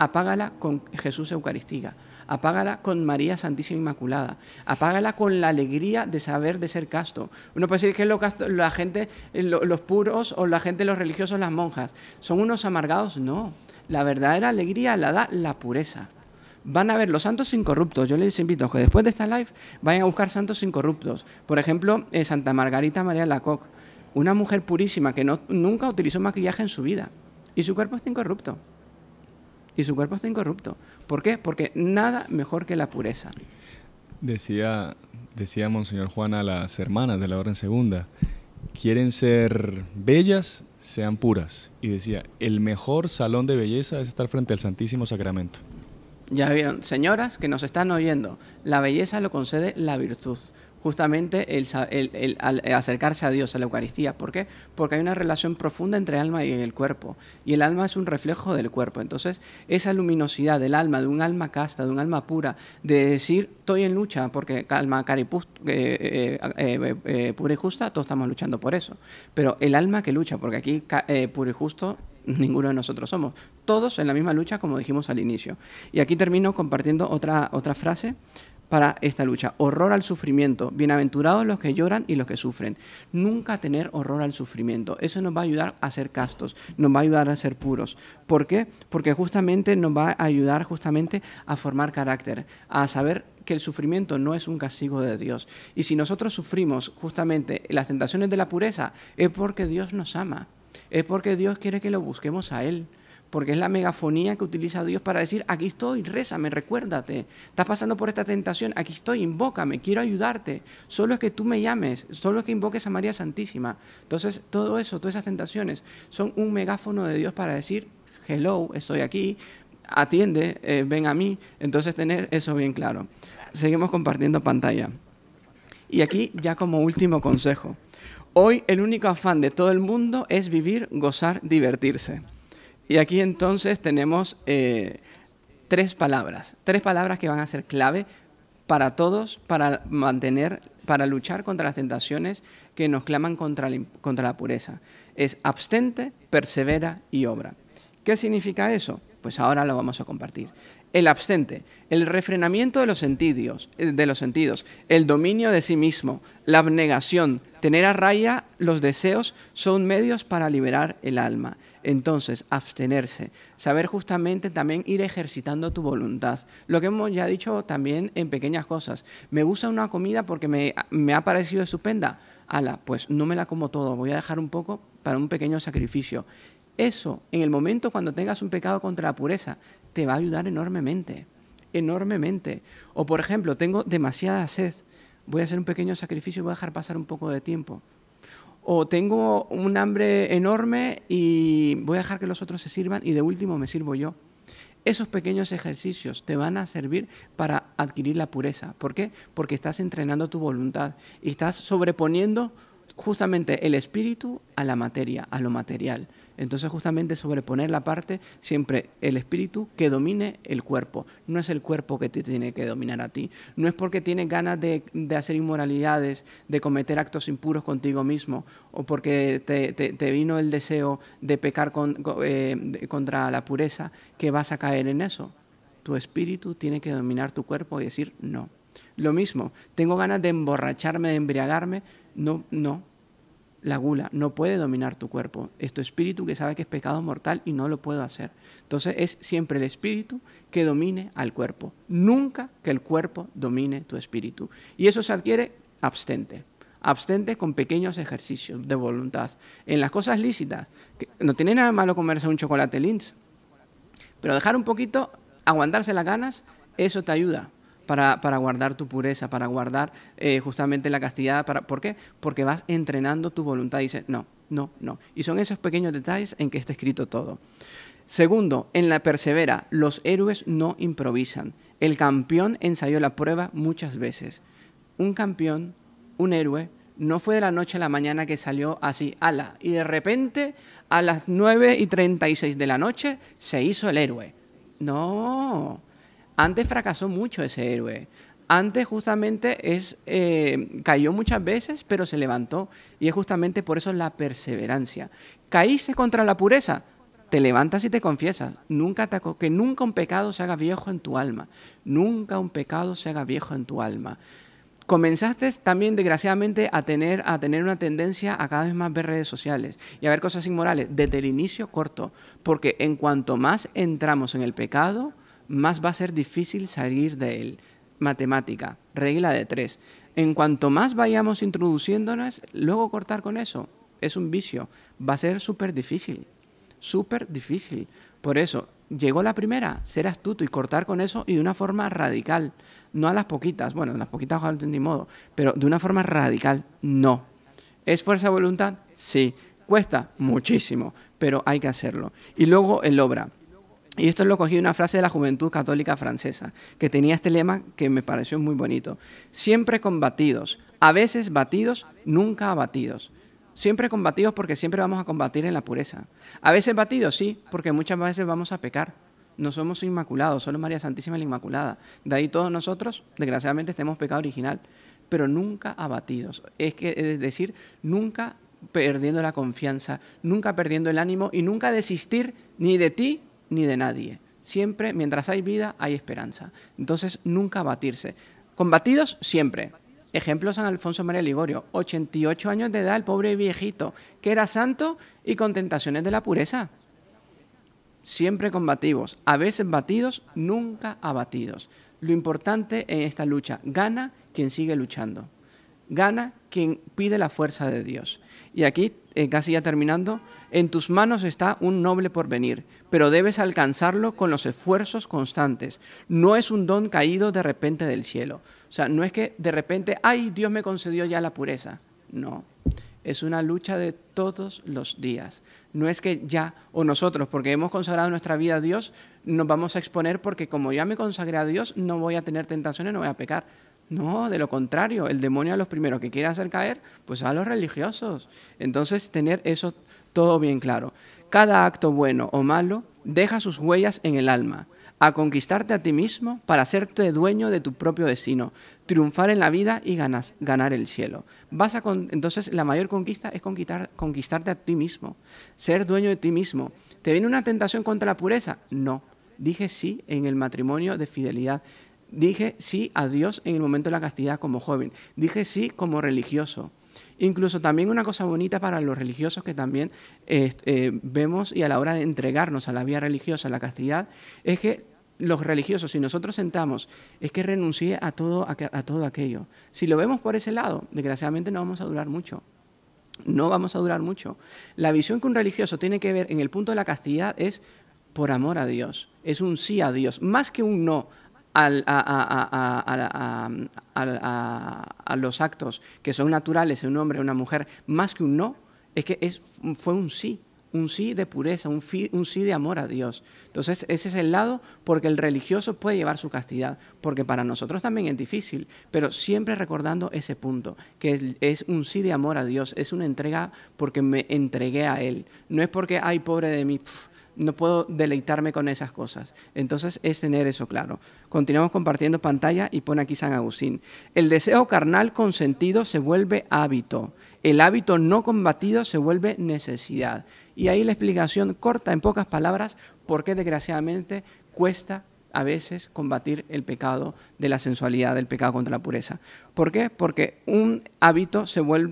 [SPEAKER 2] apágala con Jesús Eucaristía. Apágala con María Santísima Inmaculada. Apágala con la alegría de saber de ser casto. Uno puede decir que la gente, eh, los puros o la gente, los religiosos, las monjas, son unos amargados. No. La verdadera alegría la da la pureza van a ver los santos incorruptos. Yo les invito a que después de esta live vayan a buscar santos incorruptos. Por ejemplo, eh, Santa Margarita María Lacoc una mujer purísima que no, nunca utilizó maquillaje en su vida. Y su cuerpo está incorrupto. Y su cuerpo está incorrupto. ¿Por qué? Porque nada mejor que la pureza.
[SPEAKER 1] Decía, decía Monseñor Juan a las hermanas de la Orden Segunda, quieren ser bellas, sean puras. Y decía, el mejor salón de belleza es estar frente al Santísimo Sacramento.
[SPEAKER 2] Ya vieron, señoras que nos están oyendo, la belleza lo concede la virtud justamente el, eh, acercarse a Dios, a la Eucaristía. ¿Por qué? Porque hay una relación profunda entre alma y el cuerpo. Y el alma es un reflejo del cuerpo. Entonces, esa luminosidad del alma, de un alma casta, de un alma pura, de decir, estoy en lucha, porque calma, caripus, eh, eh, pura y justa, todos estamos luchando por eso. Pero el alma que lucha, porque aquí puro y justo ninguno de nosotros somos. Todos en la misma lucha, como dijimos al inicio. Y aquí termino compartiendo otra, otra frase para esta lucha. Horror al sufrimiento. Bienaventurados los que lloran y los que sufren. Nunca tener horror al sufrimiento. Eso nos va a ayudar a ser castos, nos va a ayudar a ser puros. ¿Por qué? Porque justamente nos va a ayudar justamente a formar carácter, a saber que el sufrimiento no es un castigo de Dios. Y si nosotros sufrimos justamente las tentaciones de la pureza, es porque Dios nos ama es porque Dios quiere que lo busquemos a Él. Porque es la megafonía que utiliza Dios para decir, aquí estoy, rézame, recuérdate, estás pasando por esta tentación, aquí estoy, invócame, quiero ayudarte. Solo es que tú me llames, solo es que invoques a María Santísima. Entonces, todo eso, todas esas tentaciones, son un megáfono de Dios para decir, hello, estoy aquí, atiende, eh, ven a mí. Entonces, tener eso bien claro. Seguimos compartiendo pantalla. Y aquí ya como último consejo. Hoy el único afán de todo el mundo es vivir, gozar, divertirse. Y aquí entonces tenemos eh, tres palabras, tres palabras que van a ser clave para todos, para mantener, para luchar contra las tentaciones que nos claman contra la, contra la pureza. Es abstente, persevera y obra. ¿Qué significa eso? Pues ahora lo vamos a compartir el abstente, el refrenamiento de los, sentidos, eh, de los sentidos, el dominio de sí mismo, la abnegación, tener a raya los deseos son medios para liberar el alma. Entonces, abstenerse, saber justamente también ir ejercitando tu voluntad. Lo que hemos ya dicho también en pequeñas cosas. Me gusta una comida porque me, me ha parecido estupenda. Ala, pues no me la como todo, voy a dejar un poco para un pequeño sacrificio. Eso, en el momento cuando tengas un pecado contra la pureza, te va a ayudar enormemente, enormemente. O por ejemplo, tengo demasiada sed, voy a hacer un pequeño sacrificio y voy a dejar pasar un poco de tiempo. O tengo un hambre enorme y voy a dejar que los otros se sirvan y de último me sirvo yo. Esos pequeños ejercicios te van a servir para adquirir la pureza. ¿Por qué? Porque estás entrenando tu voluntad y estás sobreponiendo justamente el espíritu a la materia, a lo material. Entonces justamente sobreponer la parte siempre el espíritu que domine el cuerpo. No es el cuerpo que te tiene que dominar a ti. No es porque tienes ganas de, hacer inmoralidades, de cometer actos impuros contigo mismo, o porque te, vino el deseo de pecar eh, contra la pureza, que vas a caer en eso. Tu espíritu tiene que dominar tu cuerpo y decir no. Lo mismo, tengo ganas de emborracharme, de embriagarme, no, no. La gula no puede dominar tu cuerpo. Es tu espíritu que sabe que es pecado mortal y no lo puedo hacer. Entonces es siempre el espíritu que domine al cuerpo. Nunca que el cuerpo domine tu espíritu. Y eso se adquiere abstente abstente con pequeños ejercicios de voluntad. En las cosas lícitas, no tiene nada de malo comerse un chocolate Lins, pero dejar un poquito, aguantarse las ganas, eso te ayuda para, guardar tu pureza, para guardar eh, justamente la castidad. Para, ¿Por qué? Porque vas entrenando tu voluntad. Y dices, no, no, no. Y son esos pequeños detalles en que está escrito todo. Segundo, en la persevera, los héroes no improvisan. El campeón ensayó la prueba muchas veces. Un campeón, un héroe, no fue de la noche a la mañana que salió así, ala, y de repente a las 9 y 36 de la noche se hizo el héroe. No, antes fracasó mucho ese héroe. Antes justamente es, eh, cayó muchas veces, pero se levantó. Y es justamente por eso la perseverancia. Caíste contra la pureza, te levantas y te confiesas. Nunca que nunca un pecado se haga viejo en tu alma. Nunca un pecado se haga viejo en tu alma. Comenzaste también, desgraciadamente, a tener, a tener una tendencia a cada vez más ver redes sociales y a ver cosas inmorales desde el inicio corto, porque en cuanto más entramos en el pecado, más va a ser difícil salir de él. Matemática, regla de tres. En cuanto más vayamos introduciéndonos, luego cortar con eso es un vicio. Va a ser súper difícil, súper difícil. Por eso, llegó la primera, ser astuto y cortar con eso y de una forma radical. No a las poquitas, bueno, a las poquitas ojalá ni modo, pero de una forma radical, no. ¿Es fuerza de voluntad? Sí. ¿Cuesta? Muchísimo, pero hay que hacerlo. Y luego el obra. Y esto lo cogí de una frase de la Juventud Católica Francesa, que tenía este lema que me pareció muy bonito. Siempre combatidos, a veces batidos, nunca abatidos. Siempre combatidos porque siempre vamos a combatir en la pureza. A veces batidos, sí, porque muchas veces vamos a pecar. No somos inmaculados, solo María Santísima la Inmaculada. De ahí todos nosotros, desgraciadamente, tenemos pecado original, pero nunca abatidos. Es, que, es decir, nunca perdiendo la confianza, nunca perdiendo el ánimo y nunca desistir ni de ti ni de nadie. Siempre, mientras hay vida, hay esperanza. Entonces, nunca abatirse. Combatidos siempre. Ejemplo San Alfonso María Ligorio, 88 años de edad, el pobre viejito, que era santo y con tentaciones de la pureza. Siempre combativos, a veces batidos, nunca abatidos. Lo importante en esta lucha, gana quien sigue luchando. Gana quien pide la fuerza de Dios. Y aquí eh, casi ya terminando, en tus manos está un noble porvenir, pero debes alcanzarlo con los esfuerzos constantes. No es un don caído de repente del cielo. O sea, no es que de repente, ay, Dios me concedió ya la pureza. No, es una lucha de todos los días. No es que ya, o nosotros, porque hemos consagrado nuestra vida a Dios, nos vamos a exponer porque como ya me consagré a Dios, no voy a tener tentaciones, no voy a pecar. No, de lo contrario, el demonio a los primeros que quiere hacer caer, pues a los religiosos. Entonces, tener eso todo bien claro. Cada acto bueno o malo deja sus huellas en el alma, a conquistarte a ti mismo para hacerte dueño de tu propio destino, triunfar en la vida y ganas, ganar el cielo. Vas a entonces, la mayor conquista es conquistar, conquistarte a ti mismo, ser dueño de ti mismo. ¿Te viene una tentación contra la pureza? No. Dije sí en el matrimonio de fidelidad Dije sí a Dios en el momento de la castidad como joven. Dije sí como religioso. Incluso también una cosa bonita para los religiosos que también eh, vemos y a la hora de entregarnos a la vía religiosa, a la castidad, es que los religiosos, si nosotros sentamos, es que renuncie a todo, a todo aquello. Si lo vemos por ese lado, desgraciadamente no vamos a durar mucho. No vamos a durar mucho. La visión que un religioso tiene que ver en el punto de la castidad es por amor a Dios. Es un sí a Dios, más que un no, a, a, los actos que son naturales en un hombre o una mujer, más que un no, es que es, fue un sí, un sí de pureza, un, un sí de amor a Dios. Entonces, ese es el lado porque el religioso puede llevar su castidad, porque para nosotros también es difícil, pero siempre recordando ese punto, que es, un sí de amor a Dios, es una entrega porque me entregué a Él. No es porque, ay, pobre de mí no puedo deleitarme con esas cosas. Entonces es tener eso claro. Continuamos compartiendo pantalla y pone aquí San Agustín. El deseo carnal consentido se vuelve hábito. El hábito no combatido se vuelve necesidad. Y ahí la explicación corta, en pocas palabras, porque desgraciadamente cuesta a veces combatir el pecado de la sensualidad, del pecado contra la pureza. ¿Por qué? Porque un hábito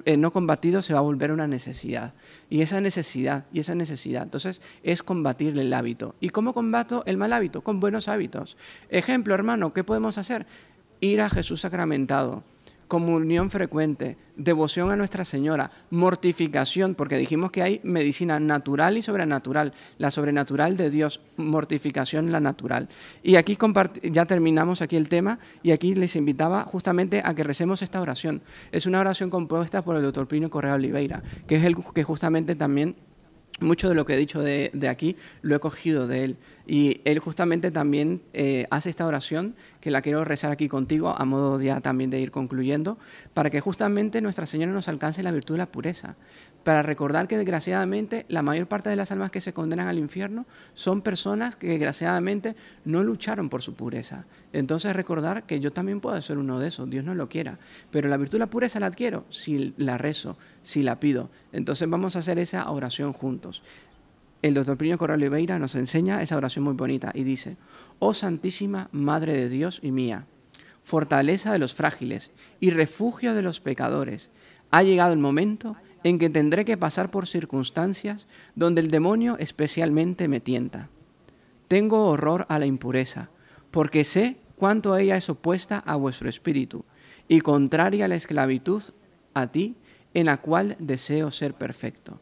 [SPEAKER 2] eh, no combatido se va a volver una necesidad. Y esa necesidad, y esa necesidad, entonces es combatir el hábito. ¿Y cómo combato el mal hábito? Con buenos hábitos. Ejemplo, hermano, ¿qué podemos hacer? Ir a Jesús sacramentado comunión frecuente, devoción a Nuestra Señora, mortificación, porque dijimos que hay medicina natural y sobrenatural, la sobrenatural de Dios, mortificación la natural. Y aquí ya terminamos aquí el tema y aquí les invitaba justamente a que recemos esta oración. Es una oración compuesta por el doctor Pino Correa Oliveira, que es el que justamente también mucho de lo que he dicho de, aquí lo he cogido de él. Y él justamente también eh, hace esta oración que la quiero rezar aquí contigo a modo ya también de ir concluyendo, para que justamente Nuestra Señora nos alcance la virtud de la pureza para recordar que desgraciadamente la mayor parte de las almas que se condenan al infierno son personas que desgraciadamente no lucharon por su pureza. Entonces recordar que yo también puedo ser uno de esos, Dios no lo quiera, pero la virtud la pureza la adquiero si la rezo, si la pido. Entonces vamos a hacer esa oración juntos. El doctor Plinio Corral Oliveira nos enseña esa oración muy bonita y dice, Oh Santísima Madre de Dios y mía, fortaleza de los frágiles y refugio de los pecadores, ha llegado el momento en que tendré que pasar por circunstancias donde el demonio especialmente me tienta. Tengo horror a la impureza, porque sé cuánto ella es opuesta a vuestro espíritu y contraria a la esclavitud a ti, en la cual deseo ser perfecto.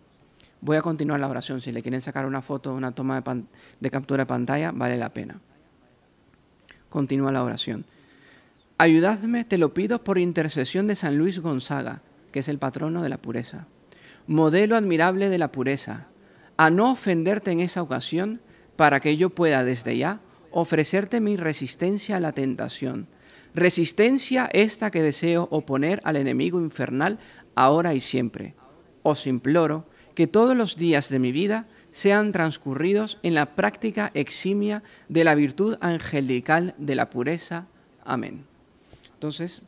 [SPEAKER 2] Voy a continuar la oración. Si le quieren sacar una foto, una toma de, captura de pantalla, vale la pena. Continúa la oración. Ayudadme, te lo pido, por intercesión de San Luis Gonzaga, que es el patrono de la pureza. Modelo admirable de la pureza, a no ofenderte en esa ocasión, para que yo pueda desde ya ofrecerte mi resistencia a la tentación. Resistencia esta que deseo oponer al enemigo infernal ahora y siempre. Os imploro que todos los días de mi vida sean transcurridos en la práctica eximia de la virtud angelical de la pureza. Amén. Entonces,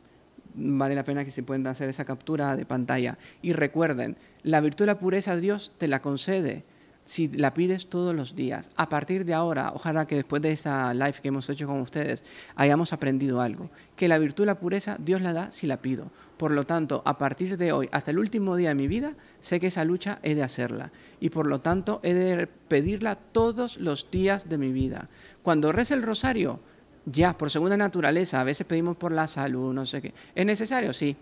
[SPEAKER 2] vale la pena que se puedan hacer esa captura de pantalla. Y recuerden, la virtud de la pureza Dios te la concede si la pides todos los días. A partir de ahora, ojalá que después de esta live que hemos hecho con ustedes hayamos aprendido algo, que la virtud de la pureza Dios la da si la pido. Por lo tanto, a partir de hoy, hasta el último día de mi vida, sé que esa lucha he de hacerla y por lo tanto he de pedirla todos los días de mi vida. Cuando reza el rosario, ya por segunda naturaleza, a veces pedimos por la salud, no sé qué. ¿Es necesario? Sí.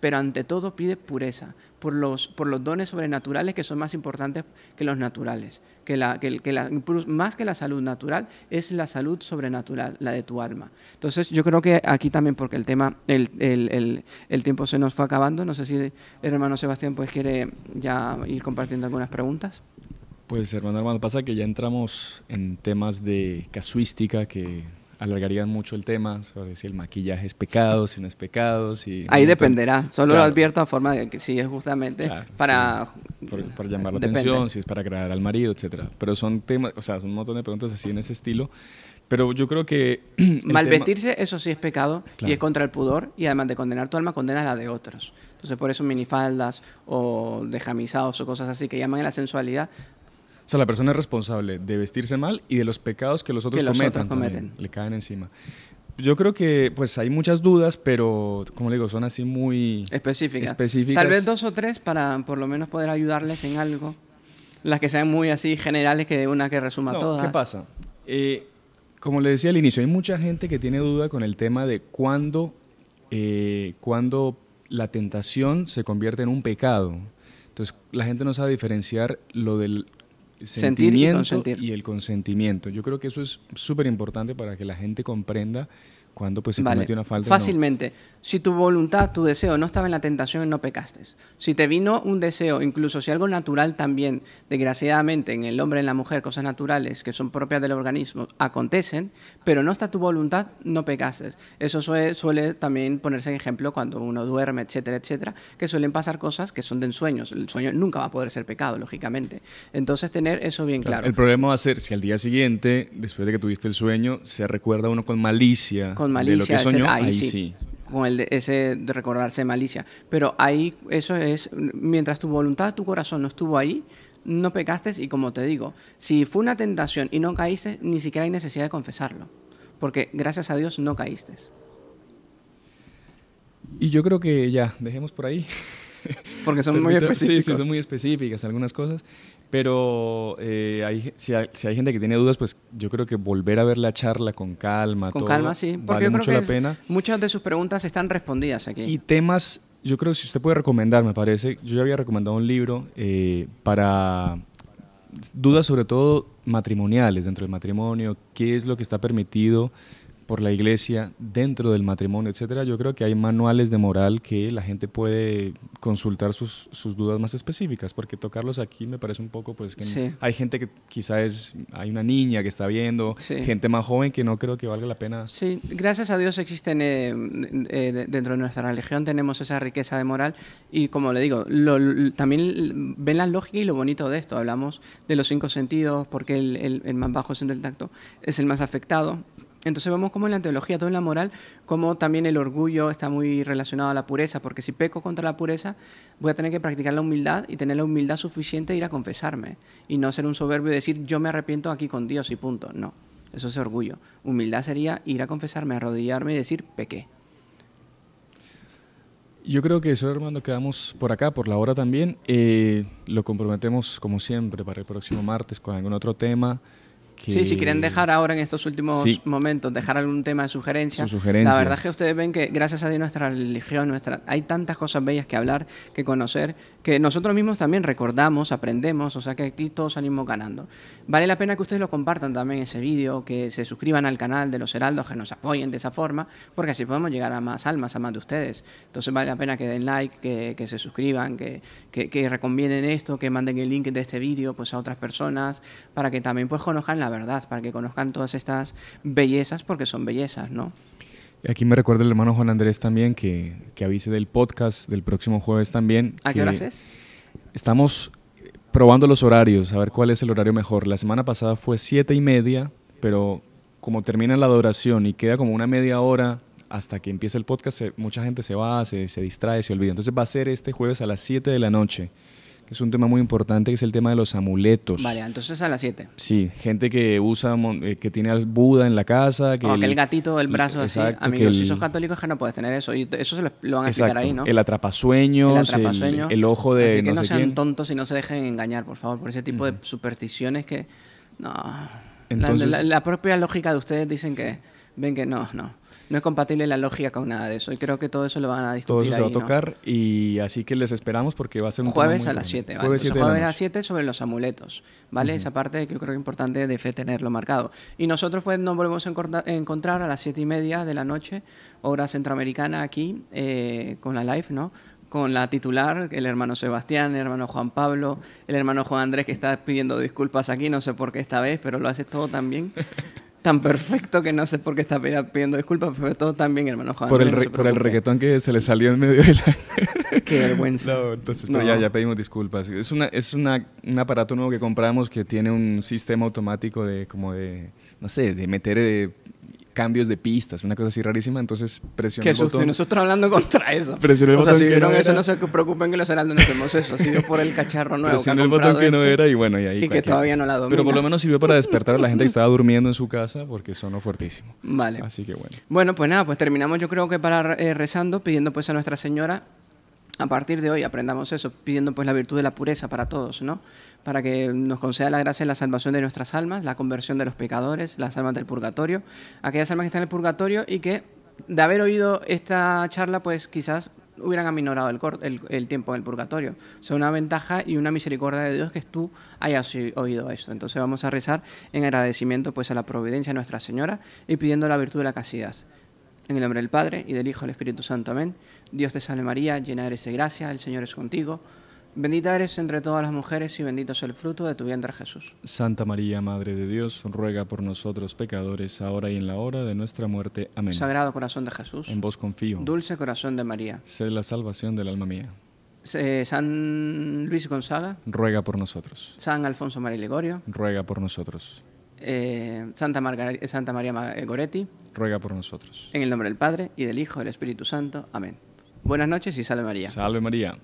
[SPEAKER 2] Pero ante todo pide pureza, por los, por los dones sobrenaturales que son más importantes que los naturales. Que la, que, la, más que la salud natural es la salud sobrenatural, la de tu alma. Entonces yo creo que aquí también, porque el tema, el, el, el, el tiempo se nos fue acabando, no sé si el hermano Sebastián pues quiere ya ir compartiendo algunas
[SPEAKER 1] preguntas. Pues hermano, hermano, pasa que ya entramos en temas de casuística que alargarían mucho el tema sobre si el maquillaje es pecado, si no es pecado. Si Ahí dependerá. Solo lo
[SPEAKER 2] advierto a forma de que si es justamente para...
[SPEAKER 1] para llamar la atención, si es para agradar al marido, etcétera. Pero son temas, o sea, son un montón de preguntas así en ese estilo. Pero yo creo que... Malvestirse,
[SPEAKER 2] eso sí es pecado y es contra el pudor y además de condenar tu alma, condena la de otros. Entonces por eso minifaldas o dejamizados o cosas así que llaman a la
[SPEAKER 1] sensualidad, o sea, la persona es responsable de vestirse mal y de los pecados que los otros, cometen. le caen encima. Yo creo que pues hay muchas dudas, pero como le digo, son así muy específicas. Tal vez
[SPEAKER 2] dos o tres para por lo menos poder ayudarles en algo. Las que sean muy así generales que una que resuma no, todas. ¿Qué pasa?
[SPEAKER 1] Eh, como le decía al inicio, hay mucha gente que tiene duda con el tema de cuándo, eh, cuándo la tentación se convierte en un pecado. Entonces la gente no sabe diferenciar lo del sentimiento y, y el consentimiento. Yo creo que eso es súper importante para que la gente comprenda cuando pues se cometió una falta.
[SPEAKER 2] Fácilmente. Si tu voluntad, tu deseo no estaba en la tentación, no pecaste. Si te vino un deseo, incluso si algo natural también, desgraciadamente en el hombre, en la mujer, cosas naturales que son propias del organismo, acontecen, pero no está tu voluntad, no pecaste. Eso suele, también ponerse en ejemplo cuando uno duerme, etcétera, etcétera, que suelen pasar cosas que son de ensueños. El sueño nunca va a poder ser pecado, lógicamente. Entonces tener eso bien claro. El
[SPEAKER 1] problema va a ser si al día siguiente, después de que tuviste el sueño, se recuerda uno con malicia malicia. De lo ahí, sí.
[SPEAKER 2] Con el de, ese recordarse malicia. Pero ahí, eso es, mientras tu voluntad, tu corazón no estuvo ahí, no pecaste y como te digo, si fue una tentación y no caíste, ni siquiera hay necesidad de confesarlo. Porque gracias a Dios no caíste.
[SPEAKER 1] Y yo creo que ya, dejemos por ahí. Porque son muy específicas. son muy específicas algunas cosas. Pero eh, si, hay, gente que tiene dudas, pues yo creo que volver a ver la charla con calma. Con calma, sí. Porque vale yo mucho la pena.
[SPEAKER 2] muchas de sus preguntas están respondidas aquí. Y
[SPEAKER 1] temas, yo creo que si usted puede recomendar, me parece, yo ya había recomendado un libro eh, para dudas sobre todo matrimoniales dentro del matrimonio, qué es lo que está permitido por la iglesia dentro del matrimonio, etcétera, yo creo que hay manuales de moral que la gente puede consultar sus, sus dudas más específicas, porque tocarlos aquí me parece un poco, pues, que hay gente que quizás es, hay una niña que está viendo, gente más joven que no creo que valga la pena. Sí,
[SPEAKER 2] gracias a Dios existen eh, eh, dentro de nuestra religión, tenemos esa riqueza de moral y, como le digo, también ven la lógica y lo bonito de esto. Hablamos de los cinco sentidos, porque el, el, más bajo siendo el tacto es el más afectado entonces vemos como en la teología, todo en la moral, como también el orgullo está muy relacionado a la pureza, porque si peco contra la pureza, voy a tener que practicar la humildad y tener la humildad suficiente de ir a confesarme y no ser un soberbio y decir yo me arrepiento aquí con Dios y punto. No, eso es orgullo. Humildad sería ir a confesarme, arrodillarme y decir pequé.
[SPEAKER 1] Yo creo que eso, hermano, quedamos por acá, por la hora también. Eh, lo comprometemos, como siempre, para el próximo martes con algún otro tema. Sí, si quieren dejar ahora en estos últimos
[SPEAKER 2] momentos, dejar algún tema de sugerencia. La verdad es que ustedes ven que gracias a Dios nuestra religión, nuestra... hay tantas cosas bellas que hablar, que conocer, que nosotros mismos también recordamos, aprendemos, o sea que aquí todos salimos ganando. Vale la pena que ustedes lo compartan también ese vídeo, que se suscriban al canal de los heraldos, que nos apoyen de esa forma, porque así podemos llegar a más almas, a más de ustedes. Entonces vale la pena que den like, que, se suscriban, que, que, recomienden esto, que manden el link de este vídeo pues, a otras personas, para que también pues, conozcan la la verdad, para que conozcan todas estas bellezas, porque son bellezas, ¿no?
[SPEAKER 1] Aquí me recuerda el hermano Juan Andrés también que, que avise del podcast del próximo jueves también. ¿A qué horas es? Estamos eh, probando los horarios, a ver cuál es el horario mejor. La semana pasada fue siete y media, pero como termina la adoración y queda como una media hora hasta que empiece el podcast, mucha gente se va, se, se distrae, se olvida. Entonces va a ser este jueves a las 7 de la noche que es un tema muy importante, que es el tema de los amuletos. Vale,
[SPEAKER 2] entonces a las 7.
[SPEAKER 1] Sí, gente que usa, eh, que tiene al Buda en la casa. Que o oh, aquel el, gatito del brazo así. Amigos, mí si sos
[SPEAKER 2] católicos que no puedes tener eso. Y eso se lo, van a explicar ahí, ¿no? El
[SPEAKER 1] atrapasueños, el, atrapasueños. el, ojo de así que no, sean
[SPEAKER 2] tontos y no se dejen engañar, por favor, por ese tipo de supersticiones que... No. Entonces, la, propia lógica de ustedes dicen que... Ven que no, no no es compatible la lógica con nada de eso. Y creo que todo eso lo van a discutir. Todo eso se va a tocar
[SPEAKER 1] y así que les esperamos porque va a ser un jueves a las 7. Vale. Jueves, jueves a las
[SPEAKER 2] 7 sobre los amuletos. ¿vale? Esa parte que yo creo que es importante de fe tenerlo marcado. Y nosotros pues nos volvemos a encontrar a las 7 y media de la noche, hora centroamericana aquí, eh, con la live, ¿no? con la titular, el hermano Sebastián, el hermano Juan Pablo, el hermano Juan Andrés que está pidiendo disculpas aquí, no sé por qué esta vez, pero lo hace todo también. tan perfecto que no sé por qué está pidiendo disculpas, pero todo tan bien, hermano. Juan por el, reggaetón
[SPEAKER 1] que se le salió en medio de la... qué vergüenza. ya, ya pedimos disculpas. Es, una, es una, un aparato nuevo que compramos que tiene un sistema automático de como de, no sé, de meter... Eh, cambios de pistas, una cosa así rarísima, entonces presionó Qué el susto, botón. y nosotros hablando contra eso. Presionó el o sea, si vieron eso, no se
[SPEAKER 2] preocupen que los heraldos no hacemos eso, ha sido por el cacharro nuevo. Presionó el botón que no este era y bueno, y ahí. Y que todavía no la domina. Pero por lo menos sirvió para despertar a la gente que
[SPEAKER 1] estaba durmiendo en su casa porque sonó fuertísimo. Vale. Así que bueno.
[SPEAKER 2] Bueno, pues nada, pues terminamos yo creo que para eh, rezando, pidiendo pues a Nuestra Señora a partir de hoy aprendamos eso, pidiendo pues la virtud de la pureza para todos, ¿no? para que nos conceda la gracia en la salvación de nuestras almas, la conversión de los pecadores, las almas del purgatorio, aquellas almas que están en el purgatorio y que de haber oído esta charla, pues quizás hubieran aminorado el, el, el tiempo del purgatorio. O sea, una ventaja y una misericordia de Dios que tú hayas oído esto. Entonces vamos a rezar en agradecimiento pues a la providencia de Nuestra Señora y pidiendo la virtud de la casidad. En el nombre del Padre, y del Hijo, y del Espíritu Santo. Amén. Dios te salve María, llena eres de gracia, el Señor es contigo Bendita eres entre todas las mujeres y bendito es el fruto de tu vientre Jesús.
[SPEAKER 1] Santa María, Madre de Dios, ruega por nosotros pecadores, ahora y en la hora de nuestra muerte. Amén.
[SPEAKER 2] Sagrado corazón de Jesús.
[SPEAKER 1] En vos confío.
[SPEAKER 2] Dulce corazón de María.
[SPEAKER 1] Sé la salvación del alma mía.
[SPEAKER 2] Eh, San Luis Gonzaga.
[SPEAKER 1] Ruega por nosotros.
[SPEAKER 2] San Alfonso María Legorio.
[SPEAKER 1] Ruega por nosotros.
[SPEAKER 2] Eh, Santa, eh, Santa María Goretti.
[SPEAKER 1] Ruega por nosotros.
[SPEAKER 2] En el nombre del Padre, y del Hijo, y del Espíritu Santo. Amén. Buenas noches
[SPEAKER 1] y salve María. Salve María.